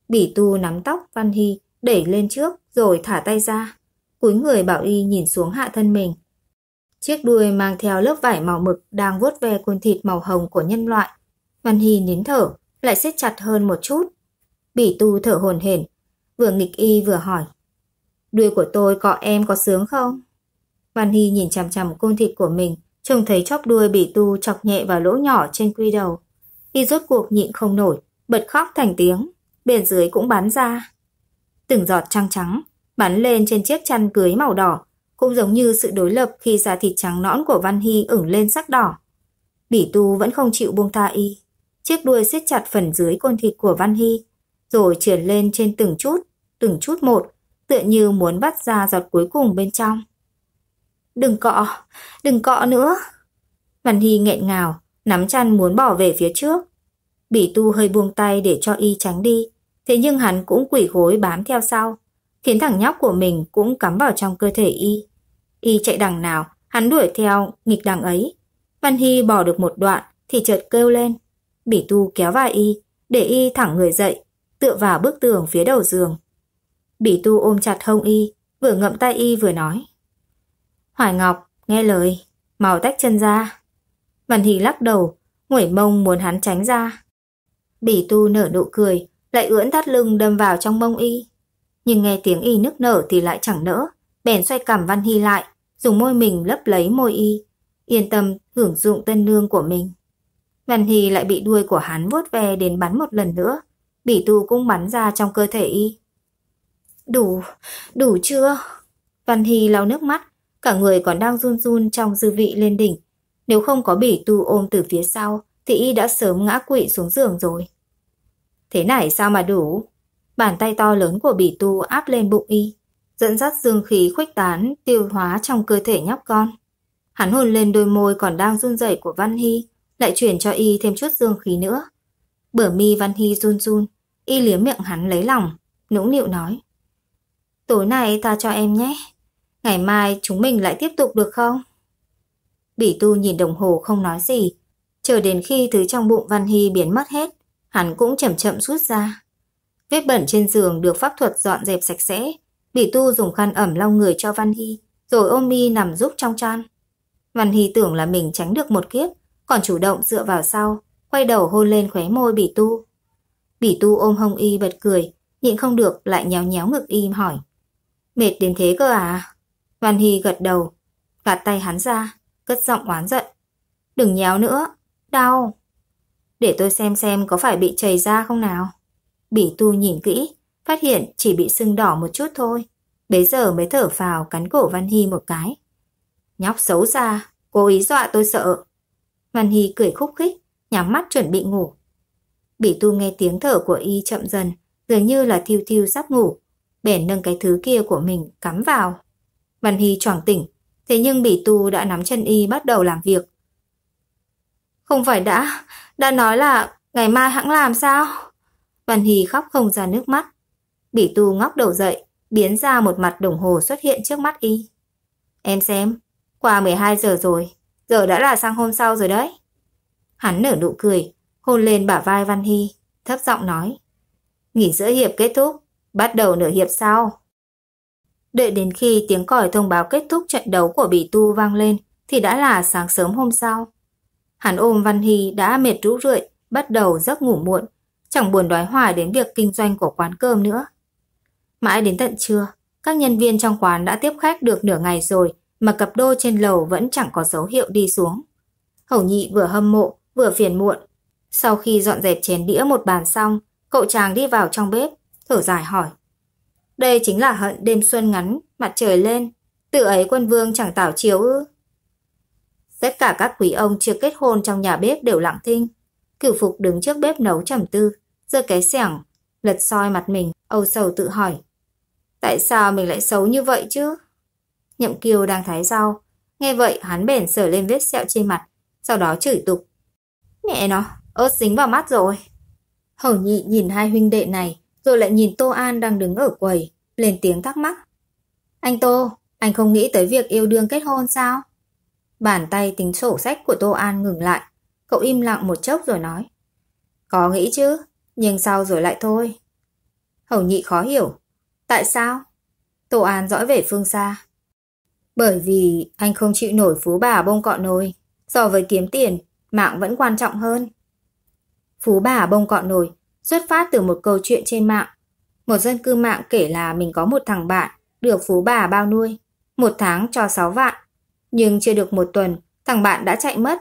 S1: Bỉ tu nắm tóc Văn Hy đẩy lên trước rồi thả tay ra. Cúi người bảo y nhìn xuống hạ thân mình. Chiếc đuôi mang theo lớp vải màu mực đang vuốt ve cuốn thịt màu hồng của nhân loại. Văn Hy nín thở, lại siết chặt hơn một chút. Bỉ tu thở hồn hển, vừa nghịch y vừa hỏi. Đuôi của tôi có em có sướng không? Văn Hy nhìn chằm chằm côn thịt của mình, trông thấy chóp đuôi bỉ tu chọc nhẹ vào lỗ nhỏ trên quy đầu. Y rốt cuộc nhịn không nổi, bật khóc thành tiếng, bên dưới cũng bắn ra từng giọt trăng trắng, bắn lên trên chiếc chăn cưới màu đỏ, cũng giống như sự đối lập khi da thịt trắng nõn của Văn Hy ửng lên sắc đỏ. Bỉ tu vẫn không chịu buông tha y, chiếc đuôi siết chặt phần dưới côn thịt của Văn Hy, rồi chuyển lên trên từng chút, từng chút một, tựa như muốn bắt ra giọt cuối cùng bên trong. Đừng cọ, đừng cọ nữa. Văn Hy nghẹn ngào, nắm chăn muốn bỏ về phía trước. Bỉ tu hơi buông tay để cho y tránh đi, thế nhưng hắn cũng quỷ gối bám theo sau, khiến thằng nhóc của mình cũng cắm vào trong cơ thể y. Y chạy đằng nào, hắn đuổi theo, nghịch đằng ấy. Văn Hy bỏ được một đoạn thì chợt kêu lên. Bỉ tu kéo vai y, để y thẳng người dậy, tựa vào bức tường phía đầu giường. Bỉ tu ôm chặt hông y, vừa ngậm tay y vừa nói. Hoài Ngọc, nghe lời, màu tách chân ra. Văn Hy lắc đầu, nguẩy mông muốn hắn tránh ra. Bỉ tu nở nụ cười, lại ưỡn thắt lưng đâm vào trong mông y. Nhưng nghe tiếng y nức nở thì lại chẳng nỡ, bèn xoay cằm Văn Hy lại, dùng môi mình lấp lấy môi y, yên tâm hưởng dụng tân lương của mình. Văn Hy lại bị đuôi của hắn vuốt ve đến bắn một lần nữa, bỉ tu cũng bắn ra trong cơ thể y. Đủ, đủ chưa? Văn Hy lau nước mắt, cả người còn đang run run trong dư vị lên đỉnh. Nếu không có bỉ tu ôm từ phía sau, thì y đã sớm ngã quỵ xuống giường rồi. Thế này sao mà đủ? Bàn tay to lớn của bỉ tu áp lên bụng y, dẫn dắt dương khí khuếch tán, tiêu hóa trong cơ thể nhóc con. Hắn hôn lên đôi môi còn đang run rẩy của Văn Hy, lại chuyển cho y thêm chút dương khí nữa. Bở mi Văn Hy run run, y liếm miệng hắn lấy lòng, nũng nịu nói. Tối nay ta cho em nhé, ngày mai chúng mình lại tiếp tục được không? Bỉ tu nhìn đồng hồ không nói gì, chờ đến khi thứ trong bụng Văn Hy biến mất hết, Hắn cũng chậm chậm rút ra. Vết bẩn trên giường được pháp thuật dọn dẹp sạch sẽ. Bỉ tu dùng khăn ẩm lau người cho Văn Hy, rồi ôm mi nằm giúp trong chăn. Văn Hy tưởng là mình tránh được một kiếp, còn chủ động dựa vào sau, quay đầu hôn lên khóe môi bỉ tu. Bỉ tu ôm hông y bật cười, nhịn không được lại nhéo nhéo ngực y hỏi. Mệt đến thế cơ à? Văn Hy gật đầu, gạt tay hắn ra, cất giọng oán giận. Đừng nhéo nữa, đau để tôi xem xem có phải bị chảy ra không nào. Bỉ tu nhìn kỹ, phát hiện chỉ bị sưng đỏ một chút thôi. Bấy giờ mới thở vào cắn cổ Văn Hy một cái. Nhóc xấu xa, cố ý dọa tôi sợ. Văn Hy cười khúc khích, nhắm mắt chuẩn bị ngủ. Bỉ tu nghe tiếng thở của y chậm dần, dường như là thiêu thiêu sắp ngủ. Bèn nâng cái thứ kia của mình cắm vào. Văn Hy choảng tỉnh, thế nhưng bỉ tu đã nắm chân y bắt đầu làm việc. Không phải đã, đã nói là ngày mai hãng làm sao? Văn Hì khóc không ra nước mắt. Bỉ tu ngóc đầu dậy, biến ra một mặt đồng hồ xuất hiện trước mắt y. Em xem, qua 12 giờ rồi, giờ đã là sang hôm sau rồi đấy. Hắn nở nụ cười, hôn lên bả vai Văn Hy, thấp giọng nói. Nghỉ giữa hiệp kết thúc, bắt đầu nửa hiệp sau. Đợi đến khi tiếng còi thông báo kết thúc trận đấu của Bỉ Tu vang lên thì đã là sáng sớm hôm sau. Hắn ôm Văn Hy đã mệt rũ rượi, bắt đầu giấc ngủ muộn, chẳng buồn đói hoài đến việc kinh doanh của quán cơm nữa. Mãi đến tận trưa, các nhân viên trong quán đã tiếp khách được nửa ngày rồi mà cặp đôi trên lầu vẫn chẳng có dấu hiệu đi xuống. Hầu nhị vừa hâm mộ, vừa phiền muộn. Sau khi dọn dẹp chén đĩa một bàn xong, cậu chàng đi vào trong bếp, thở dài hỏi. Đây chính là hận đêm xuân ngắn, mặt trời lên. Tự ấy quân vương chẳng tảo chiếu ư. Tất cả các quý ông chưa kết hôn trong nhà bếp đều lặng thinh. Cửu Phục đứng trước bếp nấu trầm tư, giơ cái xẻng, lật soi mặt mình, âu sầu tự hỏi. Tại sao mình lại xấu như vậy chứ? Nhậm Kiều đang thái rau. Nghe vậy hắn bèn sờ lên vết sẹo trên mặt, sau đó chửi tục. Mẹ nó, ớt dính vào mắt rồi. Hầu nhị nhìn hai huynh đệ này, rồi lại nhìn Tô An đang đứng ở quầy, lên tiếng thắc mắc. Anh Tô, anh không nghĩ tới việc yêu đương kết hôn sao? Bàn tay tính sổ sách của Tô An ngừng lại. Cậu im lặng một chốc rồi nói. Có nghĩ chứ, nhưng sau rồi lại thôi. Hầu nhị khó hiểu. Tại sao? Tô An dõi về phương xa. Bởi vì anh không chịu nổi phú bà bông cọ nồi. So với kiếm tiền, mạng vẫn quan trọng hơn. Phú bà bông cọ nồi xuất phát từ một câu chuyện trên mạng. Một dân cư mạng kể là mình có một thằng bạn được phú bà bao nuôi. Một tháng cho 6 vạn, nhưng chưa được một tuần, thằng bạn đã chạy mất.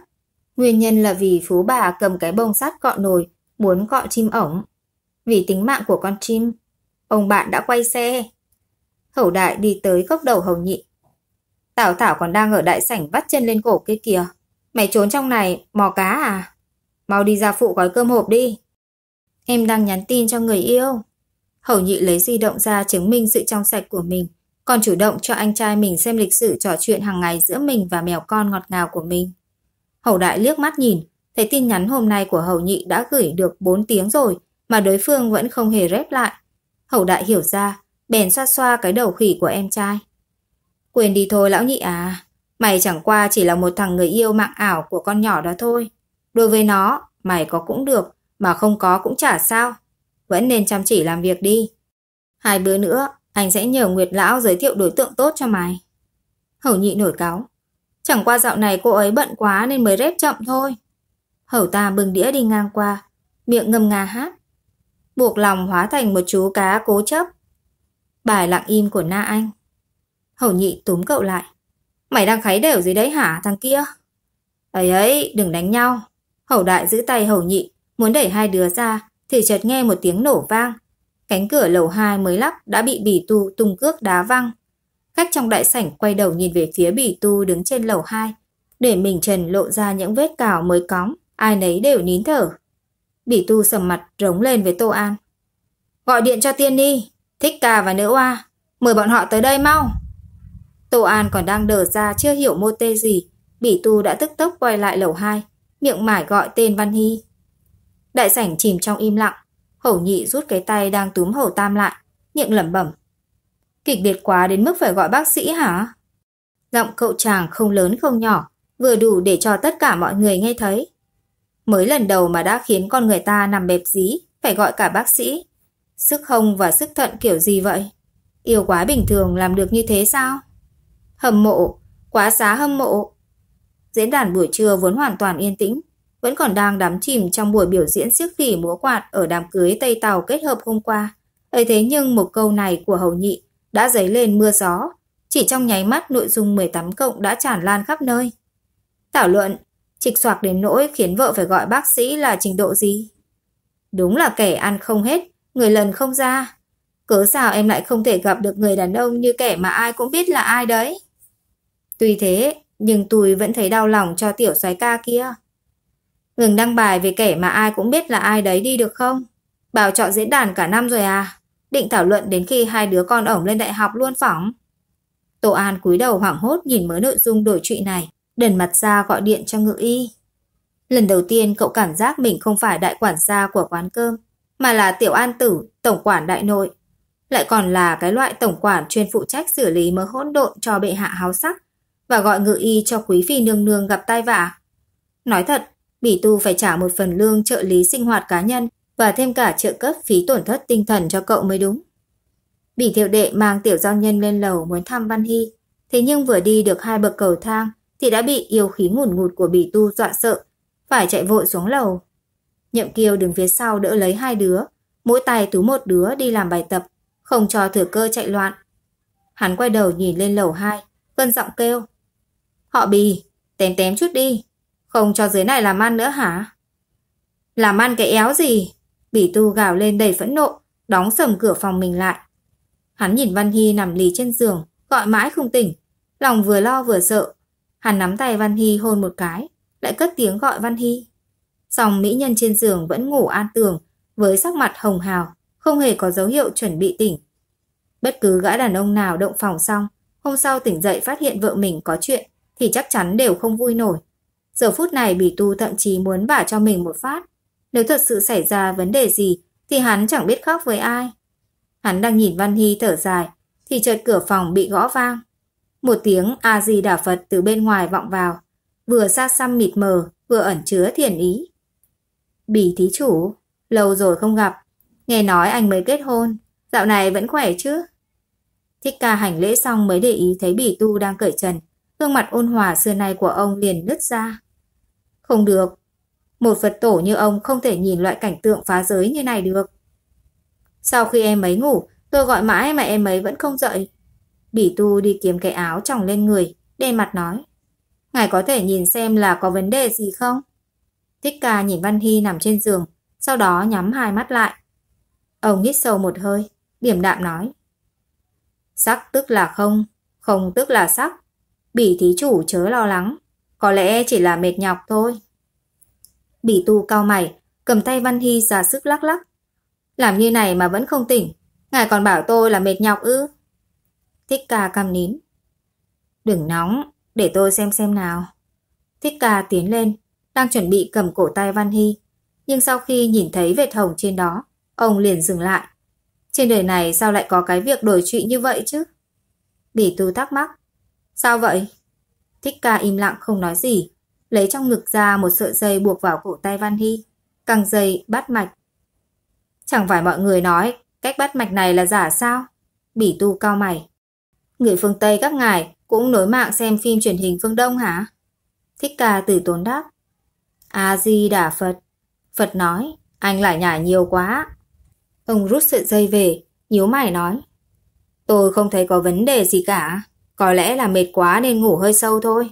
S1: Nguyên nhân là vì phú bà cầm cái bông sắt cọ nồi, muốn cọ chim ổng. Vì tính mạng của con chim, ông bạn đã quay xe. Hậu đại đi tới cốc đầu hầu nhị. Tảo Tảo còn đang ở đại sảnh vắt chân lên cổ kia kìa. Mày trốn trong này, mò cá à? Mau đi ra phụ gói cơm hộp đi. Em đang nhắn tin cho người yêu. hậu nhị lấy di động ra chứng minh sự trong sạch của mình còn chủ động cho anh trai mình xem lịch sử trò chuyện hàng ngày giữa mình và mèo con ngọt ngào của mình. Hầu Đại liếc mắt nhìn, thấy tin nhắn hôm nay của Hầu Nhị đã gửi được 4 tiếng rồi mà đối phương vẫn không hề rép lại. Hầu Đại hiểu ra, bèn xoa xoa cái đầu khỉ của em trai. Quên đi thôi lão nhị à, mày chẳng qua chỉ là một thằng người yêu mạng ảo của con nhỏ đó thôi. Đối với nó, mày có cũng được, mà không có cũng chả sao. Vẫn nên chăm chỉ làm việc đi. Hai bữa nữa, anh sẽ nhờ Nguyệt Lão giới thiệu đối tượng tốt cho mày. Hầu nhị nổi cáo. Chẳng qua dạo này cô ấy bận quá nên mới rép chậm thôi. Hầu ta bưng đĩa đi ngang qua, miệng ngâm nga hát. Buộc lòng hóa thành một chú cá cố chấp. Bài lặng im của Na Anh. Hầu nhị túm cậu lại. Mày đang kháy đều gì đấy hả thằng kia? Ấy ấy, đừng đánh nhau. Hầu đại giữ tay hầu nhị, muốn đẩy hai đứa ra thì chợt nghe một tiếng nổ vang, Cánh cửa lầu 2 mới lắp đã bị bỉ tu tung cước đá văng. Khách trong đại sảnh quay đầu nhìn về phía bỉ tu đứng trên lầu 2, để mình trần lộ ra những vết cào mới cóng, ai nấy đều nín thở. Bỉ tu sầm mặt rống lên với Tô An. Gọi điện cho Tiên đi, Thích Ca và Nữ Oa, mời bọn họ tới đây mau. Tô An còn đang đờ ra chưa hiểu mô tê gì, Bỉ Tu đã tức tốc quay lại lầu 2, miệng mải gọi tên Văn Hy. Đại sảnh chìm trong im lặng, Hầu nhị rút cái tay đang túm hầu tam lại, miệng lẩm bẩm. Kịch liệt quá đến mức phải gọi bác sĩ hả? Giọng cậu chàng không lớn không nhỏ, vừa đủ để cho tất cả mọi người nghe thấy. Mới lần đầu mà đã khiến con người ta nằm bẹp dí, phải gọi cả bác sĩ. Sức hông và sức thận kiểu gì vậy? Yêu quá bình thường làm được như thế sao? Hầm mộ, quá xá hâm mộ. Diễn đàn buổi trưa vốn hoàn toàn yên tĩnh, vẫn còn đang đắm chìm trong buổi biểu diễn siếc khỉ múa quạt ở đám cưới Tây Tàu kết hợp hôm qua. ấy thế nhưng một câu này của Hầu Nhị đã dấy lên mưa gió. Chỉ trong nháy mắt nội dung 18 cộng đã tràn lan khắp nơi. Thảo luận, trịch soạc đến nỗi khiến vợ phải gọi bác sĩ là trình độ gì? Đúng là kẻ ăn không hết, người lần không ra. Cớ sao em lại không thể gặp được người đàn ông như kẻ mà ai cũng biết là ai đấy? Tuy thế, nhưng tôi vẫn thấy đau lòng cho tiểu soái ca kia. Ngừng đăng bài về kẻ mà ai cũng biết là ai đấy đi được không? Bảo chọn diễn đàn cả năm rồi à? Định thảo luận đến khi hai đứa con ổng lên đại học luôn phỏng. Tô An cúi đầu hoảng hốt nhìn mớ nội dung đổi trụy này, đần mặt ra gọi điện cho ngự y. Lần đầu tiên cậu cảm giác mình không phải đại quản gia của quán cơm, mà là tiểu an tử, tổng quản đại nội. Lại còn là cái loại tổng quản chuyên phụ trách xử lý mớ hỗn độn cho bệ hạ háo sắc và gọi ngự y cho quý phi nương nương gặp tai vạ. Nói thật, Bỉ Tu phải trả một phần lương trợ lý sinh hoạt cá nhân và thêm cả trợ cấp phí tổn thất tinh thần cho cậu mới đúng. Bỉ thiệu đệ mang tiểu giao nhân lên lầu muốn thăm Văn Hy, thế nhưng vừa đi được hai bậc cầu thang thì đã bị yêu khí ngùn ngụt của Bỉ Tu dọa sợ, phải chạy vội xuống lầu. Nhậm Kiều đứng phía sau đỡ lấy hai đứa, mỗi tay tú một đứa đi làm bài tập, không cho thừa cơ chạy loạn. Hắn quay đầu nhìn lên lầu hai, cơn giọng kêu. Họ bì, tém tém chút đi, không cho dưới này làm ăn nữa hả? Làm ăn cái éo gì? Bỉ tu gào lên đầy phẫn nộ, đóng sầm cửa phòng mình lại. Hắn nhìn Văn Hy nằm lì trên giường, gọi mãi không tỉnh. Lòng vừa lo vừa sợ. Hắn nắm tay Văn Hy hôn một cái, lại cất tiếng gọi Văn Hy. Song mỹ nhân trên giường vẫn ngủ an tường, với sắc mặt hồng hào, không hề có dấu hiệu chuẩn bị tỉnh. Bất cứ gã đàn ông nào động phòng xong, hôm sau tỉnh dậy phát hiện vợ mình có chuyện thì chắc chắn đều không vui nổi. Giờ phút này Bỉ Tu thậm chí muốn bả cho mình một phát. Nếu thật sự xảy ra vấn đề gì thì hắn chẳng biết khóc với ai. Hắn đang nhìn Văn Hy thở dài thì chợt cửa phòng bị gõ vang. Một tiếng A-di Đà Phật từ bên ngoài vọng vào, vừa xa xăm mịt mờ, vừa ẩn chứa thiền ý. Bỉ thí chủ, lâu rồi không gặp, nghe nói anh mới kết hôn, dạo này vẫn khỏe chứ? Thích ca hành lễ xong mới để ý thấy bỉ tu đang cởi trần, gương mặt ôn hòa xưa nay của ông liền nứt ra. Không được. Một Phật tổ như ông không thể nhìn loại cảnh tượng phá giới như này được. Sau khi em ấy ngủ, tôi gọi mãi mà em ấy vẫn không dậy. Bỉ tu đi kiếm cái áo tròng lên người, đe mặt nói. Ngài có thể nhìn xem là có vấn đề gì không? Thích ca nhìn Văn Hy nằm trên giường, sau đó nhắm hai mắt lại. Ông hít sâu một hơi, điểm đạm nói. Sắc tức là không, không tức là sắc. Bỉ thí chủ chớ lo lắng. Có lẽ chỉ là mệt nhọc thôi. Bỉ tu cao mày, cầm tay Văn Hy ra sức lắc lắc. Làm như này mà vẫn không tỉnh. Ngài còn bảo tôi là mệt nhọc ư. Thích ca cầm nín. Đừng nóng, để tôi xem xem nào. Thích ca tiến lên, đang chuẩn bị cầm cổ tay Văn Hy. Nhưng sau khi nhìn thấy vệt hồng trên đó, ông liền dừng lại. Trên đời này sao lại có cái việc đổi trụy như vậy chứ? Bỉ tu thắc mắc. Sao vậy? Thích ca im lặng không nói gì, lấy trong ngực ra một sợi dây buộc vào cổ tay Văn Hy, căng dây bắt mạch. Chẳng phải mọi người nói cách bắt mạch này là giả sao? Bỉ tu cao mày. Người phương Tây các ngài cũng nối mạng xem phim truyền hình phương Đông hả? Thích ca tử tốn đáp. A-di-đà Phật. Phật nói, anh lại nhả nhiều quá. Ông rút sợi dây về, nhíu mày nói. Tôi không thấy có vấn đề gì cả. Có lẽ là mệt quá nên ngủ hơi sâu thôi.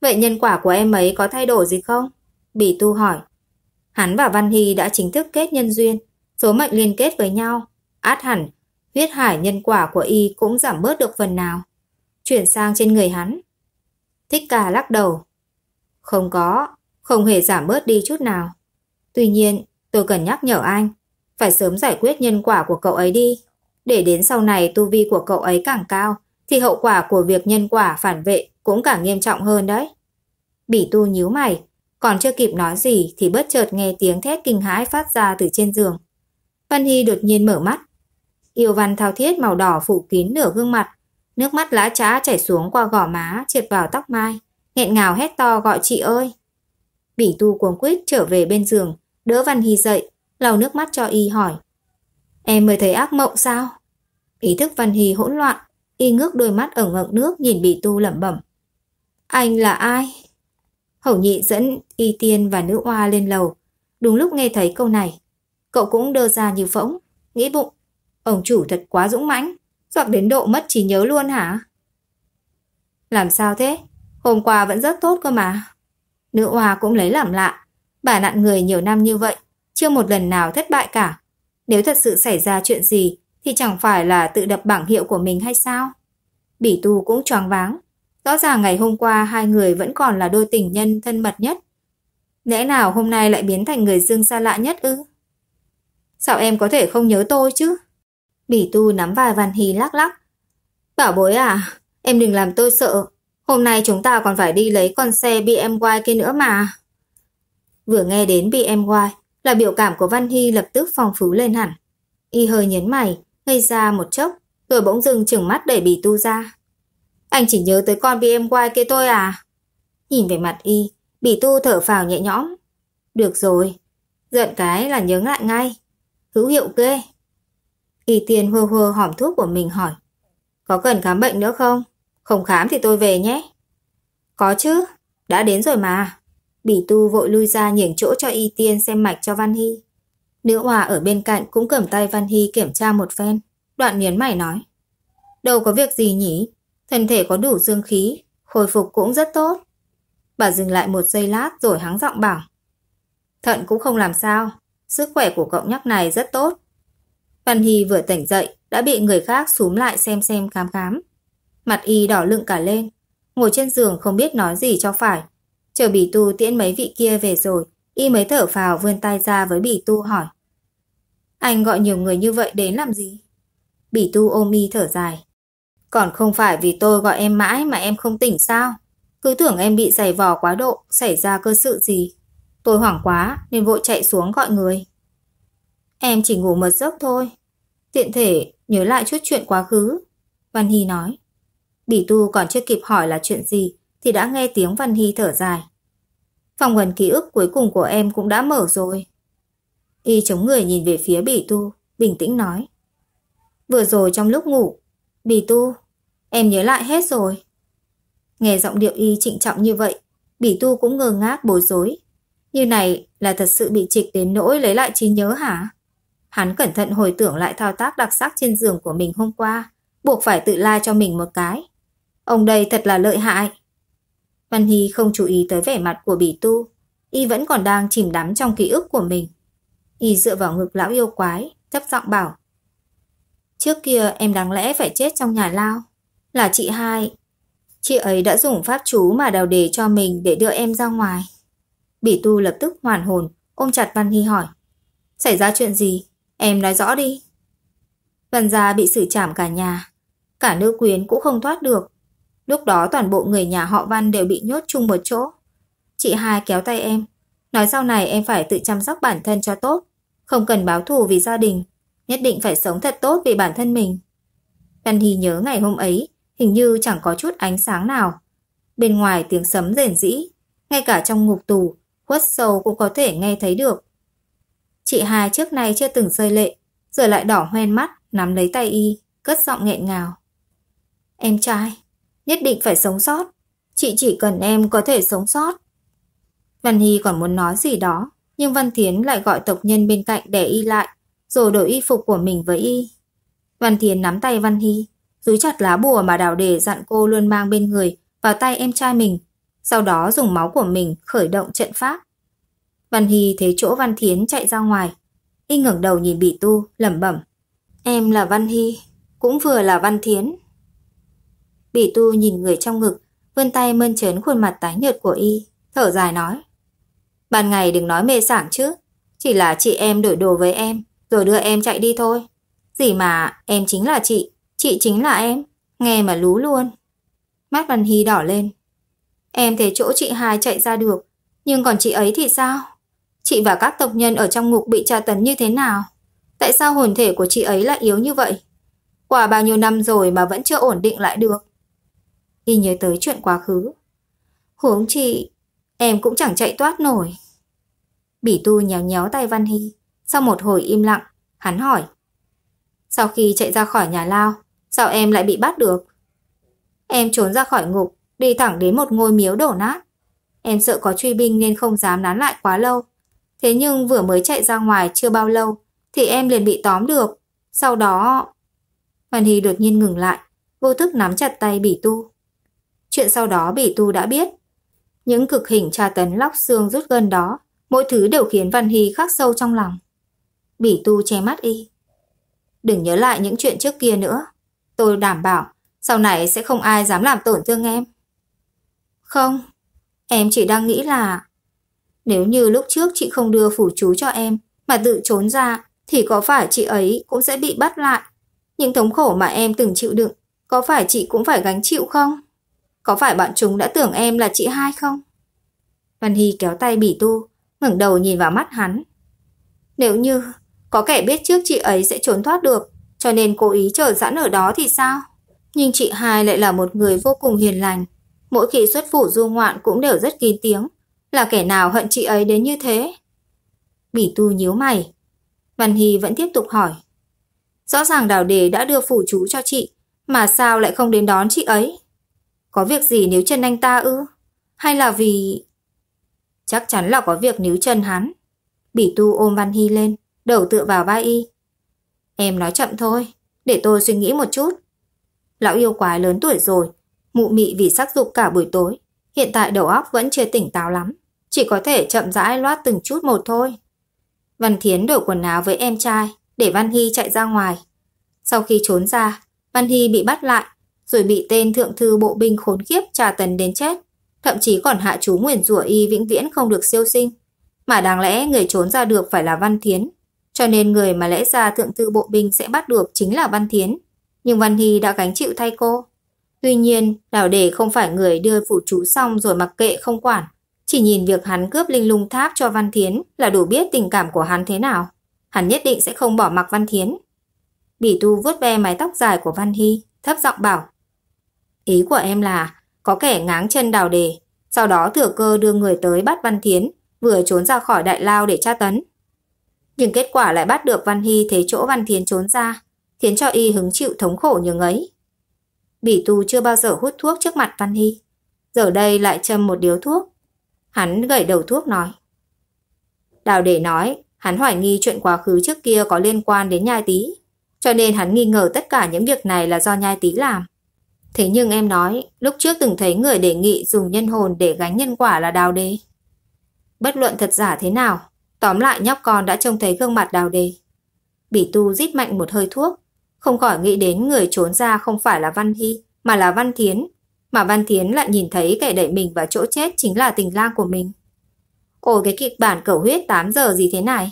S1: Vậy nhân quả của em ấy có thay đổi gì không? Bỉ tu hỏi. Hắn và Văn Hy đã chính thức kết nhân duyên, số mệnh liên kết với nhau. Át hẳn, huyết hải nhân quả của y cũng giảm bớt được phần nào. Chuyển sang trên người hắn. Thích Ca lắc đầu. Không có, không hề giảm bớt đi chút nào. Tuy nhiên, tôi cần nhắc nhở anh, phải sớm giải quyết nhân quả của cậu ấy đi, để đến sau này tu vi của cậu ấy càng cao thì hậu quả của việc nhân quả phản vệ cũng càng nghiêm trọng hơn đấy. Bỉ tu nhíu mày, còn chưa kịp nói gì thì bất chợt nghe tiếng thét kinh hãi phát ra từ trên giường. Vân Hy đột nhiên mở mắt. Yêu văn thao thiết màu đỏ phủ kín nửa gương mặt, nước mắt lá trá chảy xuống qua gò má trượt vào tóc mai, nghẹn ngào hét to gọi chị ơi. Bỉ tu cuống quýt trở về bên giường, đỡ Văn Hy dậy, lau nước mắt cho y hỏi. Em mới thấy ác mộng sao? Ý thức Văn Hy hỗn loạn, Y ngước đôi mắt ẩn ngực nước nhìn bị tu lẩm bẩm. Anh là ai? Hậu nhị dẫn Y Tiên và nữ oa lên lầu. Đúng lúc nghe thấy câu này, cậu cũng đưa ra như phỗng, nghĩ bụng. Ông chủ thật quá dũng mãnh, dọc đến độ mất trí nhớ luôn hả? Làm sao thế? Hôm qua vẫn rất tốt cơ mà. Nữ oa cũng lấy làm lạ. Bà nạn người nhiều năm như vậy, chưa một lần nào thất bại cả. Nếu thật sự xảy ra chuyện gì, thì chẳng phải là tự đập bảng hiệu của mình hay sao? Bỉ tu cũng choáng váng. Rõ ràng ngày hôm qua hai người vẫn còn là đôi tình nhân thân mật nhất. Lẽ nào hôm nay lại biến thành người dương xa lạ nhất ư? Sao em có thể không nhớ tôi chứ? Bỉ tu nắm vai Văn hì lắc lắc. Bảo bối à, em đừng làm tôi sợ. Hôm nay chúng ta còn phải đi lấy con xe BMW kia nữa mà. Vừa nghe đến BMW là biểu cảm của Văn Hy lập tức phong phú lên hẳn. Y hơi nhấn mày, Ngây ra một chốc, rồi bỗng dừng chừng mắt đẩy bì tu ra. Anh chỉ nhớ tới con BMY kia tôi à? Nhìn về mặt y, bì tu thở phào nhẹ nhõm. Được rồi, giận cái là nhớ lại ngay. Hữu hiệu kê. Y tiên hùa hùa hòm thuốc của mình hỏi. Có cần khám bệnh nữa không? Không khám thì tôi về nhé. Có chứ, đã đến rồi mà. Bỉ tu vội lui ra nhường chỗ cho y tiên xem mạch cho Văn Hy. Nữ hòa ở bên cạnh cũng cầm tay Văn Hy kiểm tra một phen. Đoạn miến mày nói. Đâu có việc gì nhỉ? Thân thể có đủ dương khí, hồi phục cũng rất tốt. Bà dừng lại một giây lát rồi hắng giọng bảo. Thận cũng không làm sao, sức khỏe của cậu nhóc này rất tốt. Văn Hy vừa tỉnh dậy, đã bị người khác xúm lại xem xem khám khám. Mặt y đỏ lựng cả lên, ngồi trên giường không biết nói gì cho phải. Chờ bị tu tiễn mấy vị kia về rồi, Y mới thở phào vươn tay ra với bỉ tu hỏi. Anh gọi nhiều người như vậy đến làm gì? Bỉ tu ôm y thở dài. Còn không phải vì tôi gọi em mãi mà em không tỉnh sao? Cứ tưởng em bị giày vò quá độ, xảy ra cơ sự gì. Tôi hoảng quá nên vội chạy xuống gọi người. Em chỉ ngủ một giấc thôi. Tiện thể nhớ lại chút chuyện quá khứ. Văn Hy nói. Bỉ tu còn chưa kịp hỏi là chuyện gì thì đã nghe tiếng Văn Hy thở dài. Phòng gần ký ức cuối cùng của em cũng đã mở rồi. Y chống người nhìn về phía Bỉ Tu, bình tĩnh nói. Vừa rồi trong lúc ngủ, Bỉ Tu, em nhớ lại hết rồi. Nghe giọng điệu Y trịnh trọng như vậy, Bỉ Tu cũng ngơ ngác bối rối. Như này là thật sự bị trịch đến nỗi lấy lại trí nhớ hả? Hắn cẩn thận hồi tưởng lại thao tác đặc sắc trên giường của mình hôm qua, buộc phải tự la cho mình một cái. Ông đây thật là lợi hại. Văn Hy không chú ý tới vẻ mặt của bỉ tu, y vẫn còn đang chìm đắm trong ký ức của mình. Y dựa vào ngực lão yêu quái, thấp giọng bảo. Trước kia em đáng lẽ phải chết trong nhà lao, là chị hai. Chị ấy đã dùng pháp chú mà đào đề cho mình để đưa em ra ngoài. Bỉ tu lập tức hoàn hồn, ôm chặt Văn Hy hỏi. Xảy ra chuyện gì? Em nói rõ đi. Văn gia bị xử trảm cả nhà. Cả nữ quyến cũng không thoát được. Lúc đó toàn bộ người nhà họ Văn đều bị nhốt chung một chỗ. Chị hai kéo tay em, nói sau này em phải tự chăm sóc bản thân cho tốt, không cần báo thù vì gia đình, nhất định phải sống thật tốt vì bản thân mình. Văn Hy nhớ ngày hôm ấy, hình như chẳng có chút ánh sáng nào. Bên ngoài tiếng sấm rền rĩ, ngay cả trong ngục tù, khuất sâu cũng có thể nghe thấy được. Chị hai trước nay chưa từng rơi lệ, rồi lại đỏ hoen mắt, nắm lấy tay y, cất giọng nghẹn ngào. Em trai, nhất định phải sống sót. Chị chỉ cần em có thể sống sót. Văn Hy còn muốn nói gì đó, nhưng Văn Thiến lại gọi tộc nhân bên cạnh để y lại, rồi đổi y phục của mình với y. Văn Thiến nắm tay Văn Hy, rúi chặt lá bùa mà đào đề dặn cô luôn mang bên người vào tay em trai mình, sau đó dùng máu của mình khởi động trận pháp. Văn Hy thấy chỗ Văn Thiến chạy ra ngoài, y ngẩng đầu nhìn bị tu, lẩm bẩm. Em là Văn Hy, cũng vừa là Văn Thiến. Bỉ tu nhìn người trong ngực, vươn tay mơn trớn khuôn mặt tái nhợt của y, thở dài nói. Ban ngày đừng nói mê sảng chứ, chỉ là chị em đổi đồ với em, rồi đưa em chạy đi thôi. Gì mà, em chính là chị, chị chính là em, nghe mà lú luôn. Mắt Văn Hy đỏ lên. Em thấy chỗ chị hai chạy ra được, nhưng còn chị ấy thì sao? Chị và các tộc nhân ở trong ngục bị tra tấn như thế nào? Tại sao hồn thể của chị ấy lại yếu như vậy? Quả bao nhiêu năm rồi mà vẫn chưa ổn định lại được khi nhớ tới chuyện quá khứ. Huống chị, em cũng chẳng chạy toát nổi. Bỉ tu nhéo nhéo tay Văn Hy, sau một hồi im lặng, hắn hỏi. Sau khi chạy ra khỏi nhà lao, sao em lại bị bắt được? Em trốn ra khỏi ngục, đi thẳng đến một ngôi miếu đổ nát. Em sợ có truy binh nên không dám nán lại quá lâu. Thế nhưng vừa mới chạy ra ngoài chưa bao lâu, thì em liền bị tóm được. Sau đó... Văn Hy đột nhiên ngừng lại, vô thức nắm chặt tay bỉ tu chuyện sau đó bị tu đã biết. Những cực hình tra tấn lóc xương rút gân đó, mỗi thứ đều khiến Văn Hy khắc sâu trong lòng. Bỉ tu che mắt y. Đừng nhớ lại những chuyện trước kia nữa. Tôi đảm bảo, sau này sẽ không ai dám làm tổn thương em. Không, em chỉ đang nghĩ là... Nếu như lúc trước chị không đưa phủ chú cho em mà tự trốn ra thì có phải chị ấy cũng sẽ bị bắt lại. Những thống khổ mà em từng chịu đựng có phải chị cũng phải gánh chịu không? Có phải bọn chúng đã tưởng em là chị hai không? Văn Hy kéo tay bỉ tu, ngẩng đầu nhìn vào mắt hắn. Nếu như có kẻ biết trước chị ấy sẽ trốn thoát được, cho nên cố ý chờ sẵn ở đó thì sao? Nhưng chị hai lại là một người vô cùng hiền lành. Mỗi khi xuất phủ du ngoạn cũng đều rất kín tiếng. Là kẻ nào hận chị ấy đến như thế? Bỉ tu nhíu mày. Văn Hy vẫn tiếp tục hỏi. Rõ ràng đào đề đã đưa phủ chú cho chị, mà sao lại không đến đón chị ấy? Có việc gì nếu chân anh ta ư? Hay là vì... Chắc chắn là có việc níu chân hắn. Bỉ tu ôm Văn Hy lên, đầu tựa vào vai y. Em nói chậm thôi, để tôi suy nghĩ một chút. Lão yêu quái lớn tuổi rồi, mụ mị vì sắc dục cả buổi tối. Hiện tại đầu óc vẫn chưa tỉnh táo lắm, chỉ có thể chậm rãi loát từng chút một thôi. Văn Thiến đổi quần áo với em trai để Văn Hy chạy ra ngoài. Sau khi trốn ra, Văn Hy bị bắt lại rồi bị tên thượng thư bộ binh khốn kiếp trà tấn đến chết, thậm chí còn hạ chú nguyền rủa y vĩnh viễn không được siêu sinh. Mà đáng lẽ người trốn ra được phải là Văn Thiến, cho nên người mà lẽ ra thượng thư bộ binh sẽ bắt được chính là Văn Thiến, nhưng Văn Hy đã gánh chịu thay cô. Tuy nhiên, đảo đề không phải người đưa phụ chú xong rồi mặc kệ không quản, chỉ nhìn việc hắn cướp linh lung tháp cho Văn Thiến là đủ biết tình cảm của hắn thế nào. Hắn nhất định sẽ không bỏ mặc Văn Thiến. Bỉ tu vuốt ve mái tóc dài của Văn Hy, thấp giọng bảo. Ý của em là có kẻ ngáng chân đào đề, sau đó thừa cơ đưa người tới bắt Văn Thiến, vừa trốn ra khỏi đại lao để tra tấn. Nhưng kết quả lại bắt được Văn Hy thế chỗ Văn Thiến trốn ra, khiến cho y hứng chịu thống khổ như ấy. Bỉ tu chưa bao giờ hút thuốc trước mặt Văn Hy, giờ đây lại châm một điếu thuốc. Hắn gẩy đầu thuốc nói. Đào để nói, hắn hoài nghi chuyện quá khứ trước kia có liên quan đến nhai tí, cho nên hắn nghi ngờ tất cả những việc này là do nhai tí làm. Thế nhưng em nói, lúc trước từng thấy người đề nghị dùng nhân hồn để gánh nhân quả là đào đế. Bất luận thật giả thế nào, tóm lại nhóc con đã trông thấy gương mặt đào đế. Bỉ tu rít mạnh một hơi thuốc, không khỏi nghĩ đến người trốn ra không phải là Văn Hy, mà là Văn Thiến. Mà Văn Thiến lại nhìn thấy kẻ đẩy mình vào chỗ chết chính là tình lang của mình. Ôi cái kịch bản cầu huyết 8 giờ gì thế này?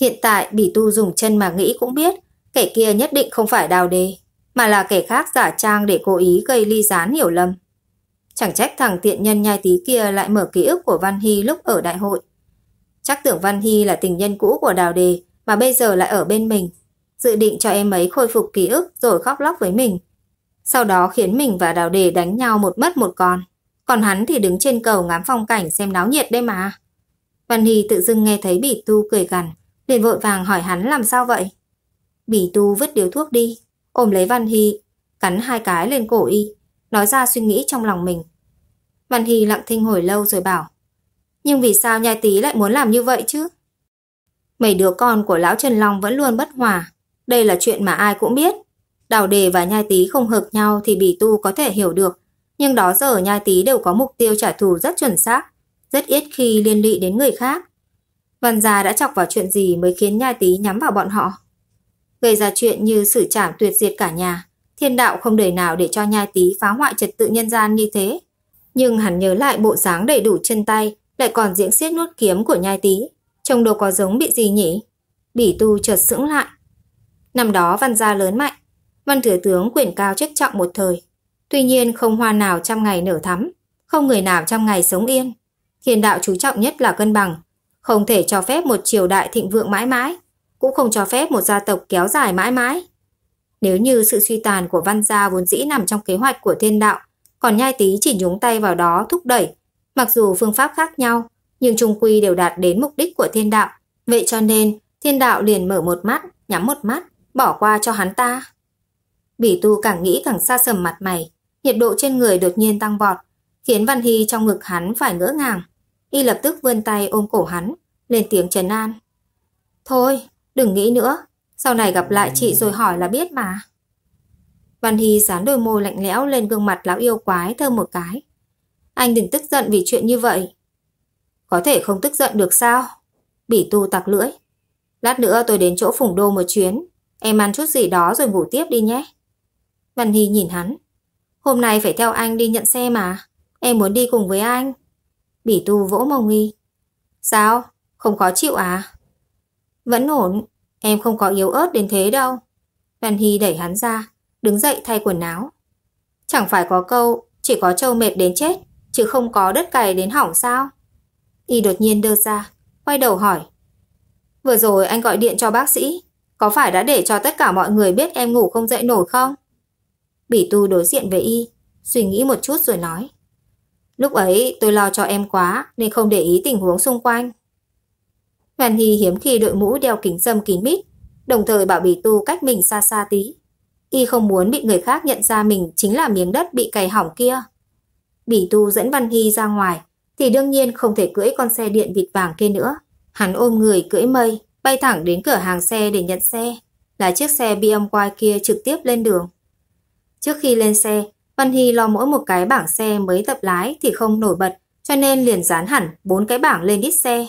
S1: Hiện tại bỉ tu dùng chân mà nghĩ cũng biết, kẻ kia nhất định không phải đào đế mà là kẻ khác giả trang để cố ý gây ly gián hiểu lầm. Chẳng trách thằng tiện nhân nhai tí kia lại mở ký ức của Văn Hy lúc ở đại hội. Chắc tưởng Văn Hy là tình nhân cũ của Đào Đề mà bây giờ lại ở bên mình. Dự định cho em ấy khôi phục ký ức rồi khóc lóc với mình. Sau đó khiến mình và Đào Đề đánh nhau một mất một còn. Còn hắn thì đứng trên cầu ngắm phong cảnh xem náo nhiệt đây mà. Văn Hy tự dưng nghe thấy Bỉ Tu cười gằn, liền vội vàng hỏi hắn làm sao vậy. Bỉ Tu vứt điếu thuốc đi, ôm lấy Văn Hy, cắn hai cái lên cổ y, nói ra suy nghĩ trong lòng mình. Văn Hy lặng thinh hồi lâu rồi bảo, nhưng vì sao nhai tí lại muốn làm như vậy chứ? Mấy đứa con của lão Trần Long vẫn luôn bất hòa, đây là chuyện mà ai cũng biết. Đào đề và nhai tí không hợp nhau thì Bỉ tu có thể hiểu được, nhưng đó giờ nhai tí đều có mục tiêu trả thù rất chuẩn xác, rất ít khi liên lụy đến người khác. Văn gia đã chọc vào chuyện gì mới khiến nhai tí nhắm vào bọn họ gây ra chuyện như xử trảm tuyệt diệt cả nhà. Thiên đạo không đời nào để cho nhai tí phá hoại trật tự nhân gian như thế. Nhưng hắn nhớ lại bộ dáng đầy đủ chân tay, lại còn diễn xiết nuốt kiếm của nhai tí. Trông đâu có giống bị gì nhỉ? Bỉ tu chợt sững lại. Năm đó văn gia lớn mạnh, văn thừa tướng quyền cao chức trọng một thời. Tuy nhiên không hoa nào trăm ngày nở thắm, không người nào trăm ngày sống yên. Thiên đạo chú trọng nhất là cân bằng, không thể cho phép một triều đại thịnh vượng mãi mãi, cũng không cho phép một gia tộc kéo dài mãi mãi. Nếu như sự suy tàn của văn gia vốn dĩ nằm trong kế hoạch của thiên đạo, còn nhai tí chỉ nhúng tay vào đó thúc đẩy, mặc dù phương pháp khác nhau, nhưng trung quy đều đạt đến mục đích của thiên đạo. Vậy cho nên, thiên đạo liền mở một mắt, nhắm một mắt, bỏ qua cho hắn ta. Bỉ tu càng nghĩ càng xa sầm mặt mày, nhiệt độ trên người đột nhiên tăng vọt, khiến Văn Hy trong ngực hắn phải ngỡ ngàng. Y lập tức vươn tay ôm cổ hắn, lên tiếng trấn an. Thôi, Đừng nghĩ nữa, sau này gặp lại chị rồi hỏi là biết mà. Văn Hy dán đôi môi lạnh lẽo lên gương mặt lão yêu quái thơm một cái. Anh đừng tức giận vì chuyện như vậy. Có thể không tức giận được sao? Bỉ tu tặc lưỡi. Lát nữa tôi đến chỗ phủng đô một chuyến. Em ăn chút gì đó rồi ngủ tiếp đi nhé. Văn Hy nhìn hắn. Hôm nay phải theo anh đi nhận xe mà. Em muốn đi cùng với anh. Bỉ tu vỗ mông nghi. Sao? Không khó chịu à? Vẫn ổn, em không có yếu ớt đến thế đâu. Văn Hy đẩy hắn ra, đứng dậy thay quần áo. Chẳng phải có câu, chỉ có trâu mệt đến chết, chứ không có đất cày đến hỏng sao? Y đột nhiên đưa ra, quay đầu hỏi. Vừa rồi anh gọi điện cho bác sĩ, có phải đã để cho tất cả mọi người biết em ngủ không dậy nổi không? Bỉ tu đối diện với Y, suy nghĩ một chút rồi nói. Lúc ấy tôi lo cho em quá nên không để ý tình huống xung quanh. Hèn Hy hiếm khi đội mũ đeo kính dâm kín mít, đồng thời bảo Bì Tu cách mình xa xa tí. Y không muốn bị người khác nhận ra mình chính là miếng đất bị cày hỏng kia. Bỉ Tu dẫn Văn Hy ra ngoài, thì đương nhiên không thể cưỡi con xe điện vịt vàng kia nữa. Hắn ôm người cưỡi mây, bay thẳng đến cửa hàng xe để nhận xe. Là chiếc xe Quai kia trực tiếp lên đường. Trước khi lên xe, Văn Hy lo mỗi một cái bảng xe mới tập lái thì không nổi bật, cho nên liền dán hẳn bốn cái bảng lên đít xe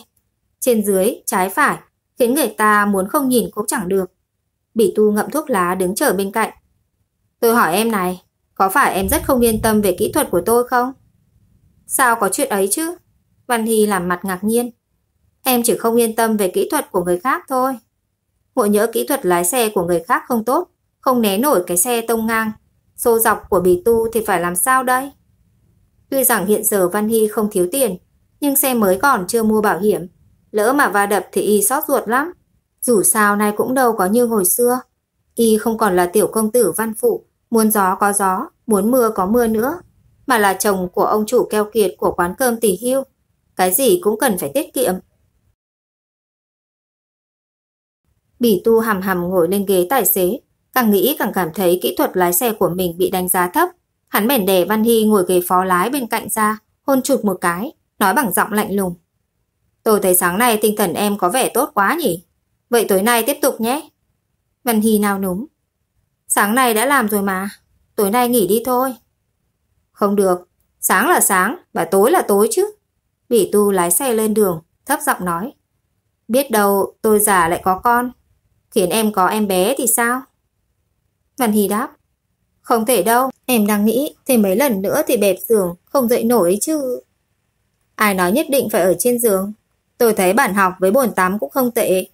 S1: trên dưới, trái phải, khiến người ta muốn không nhìn cũng chẳng được. Bỉ tu ngậm thuốc lá đứng chờ bên cạnh. Tôi hỏi em này, có phải em rất không yên tâm về kỹ thuật của tôi không? Sao có chuyện ấy chứ? Văn Hy làm mặt ngạc nhiên. Em chỉ không yên tâm về kỹ thuật của người khác thôi. Ngộ nhớ kỹ thuật lái xe của người khác không tốt, không né nổi cái xe tông ngang. Xô dọc của bỉ tu thì phải làm sao đây? Tuy rằng hiện giờ Văn Hy không thiếu tiền, nhưng xe mới còn chưa mua bảo hiểm, Lỡ mà va đập thì y xót ruột lắm. Dù sao nay cũng đâu có như hồi xưa. Y không còn là tiểu công tử văn phủ, muốn gió có gió, muốn mưa có mưa nữa, mà là chồng của ông chủ keo kiệt của quán cơm tỷ hưu. Cái gì cũng cần phải tiết kiệm. Bỉ tu hầm hầm ngồi lên ghế tài xế, càng nghĩ càng cảm thấy kỹ thuật lái xe của mình bị đánh giá thấp. Hắn bèn đè Văn Hy ngồi ghế phó lái bên cạnh ra, hôn chụt một cái, nói bằng giọng lạnh lùng. Tôi thấy sáng nay tinh thần em có vẻ tốt quá nhỉ. Vậy tối nay tiếp tục nhé. Vân Hy nào núng. Sáng nay đã làm rồi mà. Tối nay nghỉ đi thôi. Không được. Sáng là sáng và tối là tối chứ. Bỉ tu lái xe lên đường, thấp giọng nói. Biết đâu tôi già lại có con. Khiến em có em bé thì sao? Vân Hy đáp. Không thể đâu, em đang nghĩ thêm mấy lần nữa thì bẹp giường, không dậy nổi chứ. Ai nói nhất định phải ở trên giường? Tôi thấy bản học với bồn tắm cũng không tệ.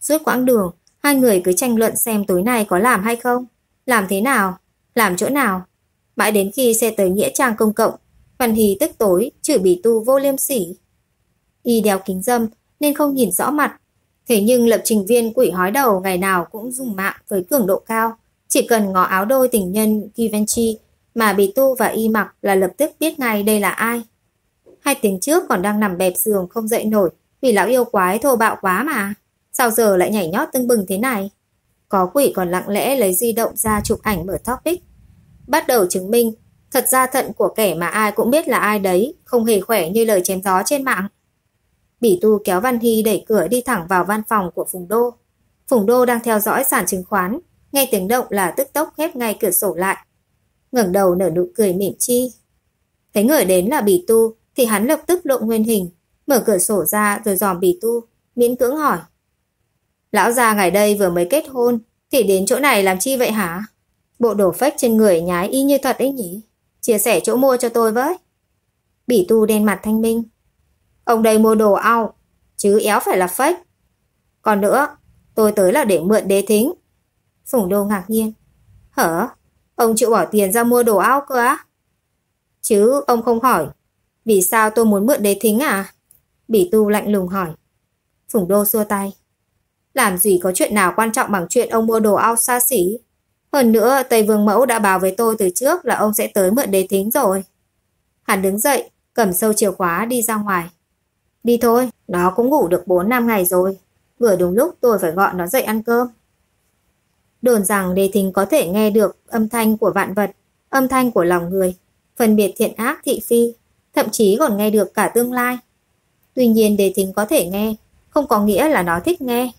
S1: Suốt quãng đường, hai người cứ tranh luận xem tối nay có làm hay không, làm thế nào, làm chỗ nào. Mãi đến khi xe tới nghĩa trang công cộng, Văn Hì tức tối chửi bỉ tu vô liêm sỉ. Y đeo kính dâm nên không nhìn rõ mặt, thế nhưng lập trình viên quỷ hói đầu ngày nào cũng dùng mạng với cường độ cao. Chỉ cần ngó áo đôi tình nhân Givenchy mà bỉ tu và Y mặc là lập tức biết ngay đây là ai. Hai tiếng trước còn đang nằm bẹp giường không dậy nổi vì lão yêu quái thô bạo quá mà. Sao giờ lại nhảy nhót tưng bừng thế này? Có quỷ còn lặng lẽ lấy di động ra chụp ảnh mở topic. Bắt đầu chứng minh, thật ra thận của kẻ mà ai cũng biết là ai đấy, không hề khỏe như lời chém gió trên mạng. Bỉ tu kéo Văn Hy đẩy cửa đi thẳng vào văn phòng của Phùng Đô. Phùng Đô đang theo dõi sản chứng khoán, nghe tiếng động là tức tốc khép ngay cửa sổ lại. ngẩng đầu nở nụ cười mỉm chi. Thấy người đến là Bỉ tu, thì hắn lập tức lộ nguyên hình, mở cửa sổ ra rồi dòm bì tu, miễn cưỡng hỏi. Lão già ngày đây vừa mới kết hôn, thì đến chỗ này làm chi vậy hả? Bộ đồ phách trên người nhái y như thật ấy nhỉ? Chia sẻ chỗ mua cho tôi với. Bỉ tu đen mặt thanh minh. Ông đây mua đồ ao, chứ éo phải là phách. Còn nữa, tôi tới là để mượn đế thính. Phủng đô ngạc nhiên. Hở? Ông chịu bỏ tiền ra mua đồ ao cơ á? Chứ ông không hỏi vì sao tôi muốn mượn đế thính à? Bỉ tu lạnh lùng hỏi. Phùng đô xua tay. Làm gì có chuyện nào quan trọng bằng chuyện ông mua đồ ao xa xỉ. Hơn nữa, Tây Vương Mẫu đã báo với tôi từ trước là ông sẽ tới mượn đế thính rồi. Hắn đứng dậy, cầm sâu chìa khóa đi ra ngoài. Đi thôi, nó cũng ngủ được 4 năm ngày rồi. Vừa đúng lúc tôi phải gọi nó dậy ăn cơm. Đồn rằng đề thính có thể nghe được âm thanh của vạn vật, âm thanh của lòng người, phân biệt thiện ác thị phi, thậm chí còn nghe được cả tương lai. Tuy nhiên đề thính có thể nghe, không có nghĩa là nó thích nghe.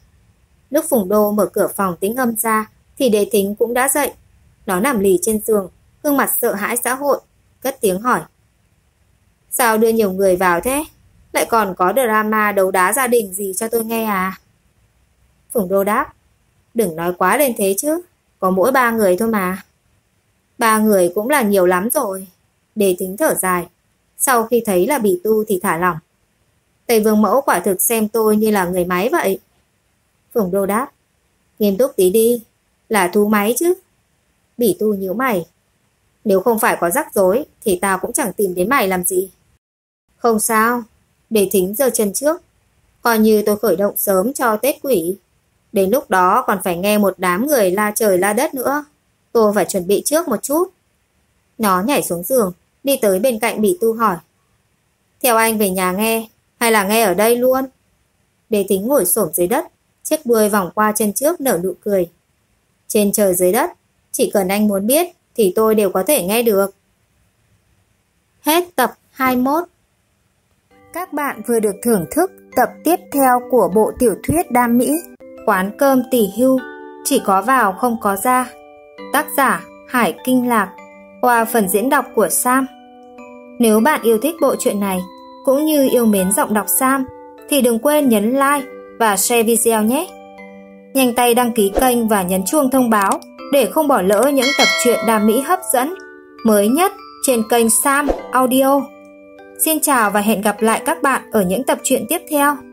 S1: Lúc Phùng Đô mở cửa phòng tính âm ra thì đề thính cũng đã dậy. Nó nằm lì trên giường, gương mặt sợ hãi xã hội, cất tiếng hỏi. Sao đưa nhiều người vào thế? Lại còn có drama đấu đá gia đình gì cho tôi nghe à? Phùng Đô đáp. Đừng nói quá lên thế chứ, có mỗi ba người thôi mà. Ba người cũng là nhiều lắm rồi. Đề thính thở dài, sau khi thấy là bị tu thì thả lòng. Tây Vương Mẫu quả thực xem tôi như là người máy vậy. Phùng Đô đáp, nghiêm túc tí đi, là thú máy chứ. Bị tu nhíu mày, nếu không phải có rắc rối thì tao cũng chẳng tìm đến mày làm gì. Không sao, để thính giờ chân trước, coi như tôi khởi động sớm cho Tết quỷ. Đến lúc đó còn phải nghe một đám người la trời la đất nữa. Tôi phải chuẩn bị trước một chút. Nó nhảy xuống giường, đi tới bên cạnh Bỉ Tu hỏi. Theo anh về nhà nghe, hay là nghe ở đây luôn? Đề tính ngồi xổm dưới đất, chiếc đuôi vòng qua chân trước nở nụ cười. Trên trời dưới đất, chỉ cần anh muốn biết thì tôi đều có thể nghe được. Hết tập 21 Các bạn vừa được thưởng thức tập tiếp theo của bộ tiểu thuyết Đam Mỹ Quán cơm tỷ hưu, chỉ có vào không có ra. Tác giả Hải Kinh Lạc qua phần diễn đọc của Sam. Nếu bạn yêu thích bộ truyện này cũng như yêu mến giọng đọc Sam thì đừng quên nhấn like và share video nhé. Nhanh tay đăng ký kênh và nhấn chuông thông báo để không bỏ lỡ những tập truyện đa mỹ hấp dẫn mới nhất trên kênh Sam Audio. Xin chào và hẹn gặp lại các bạn ở những tập truyện tiếp theo.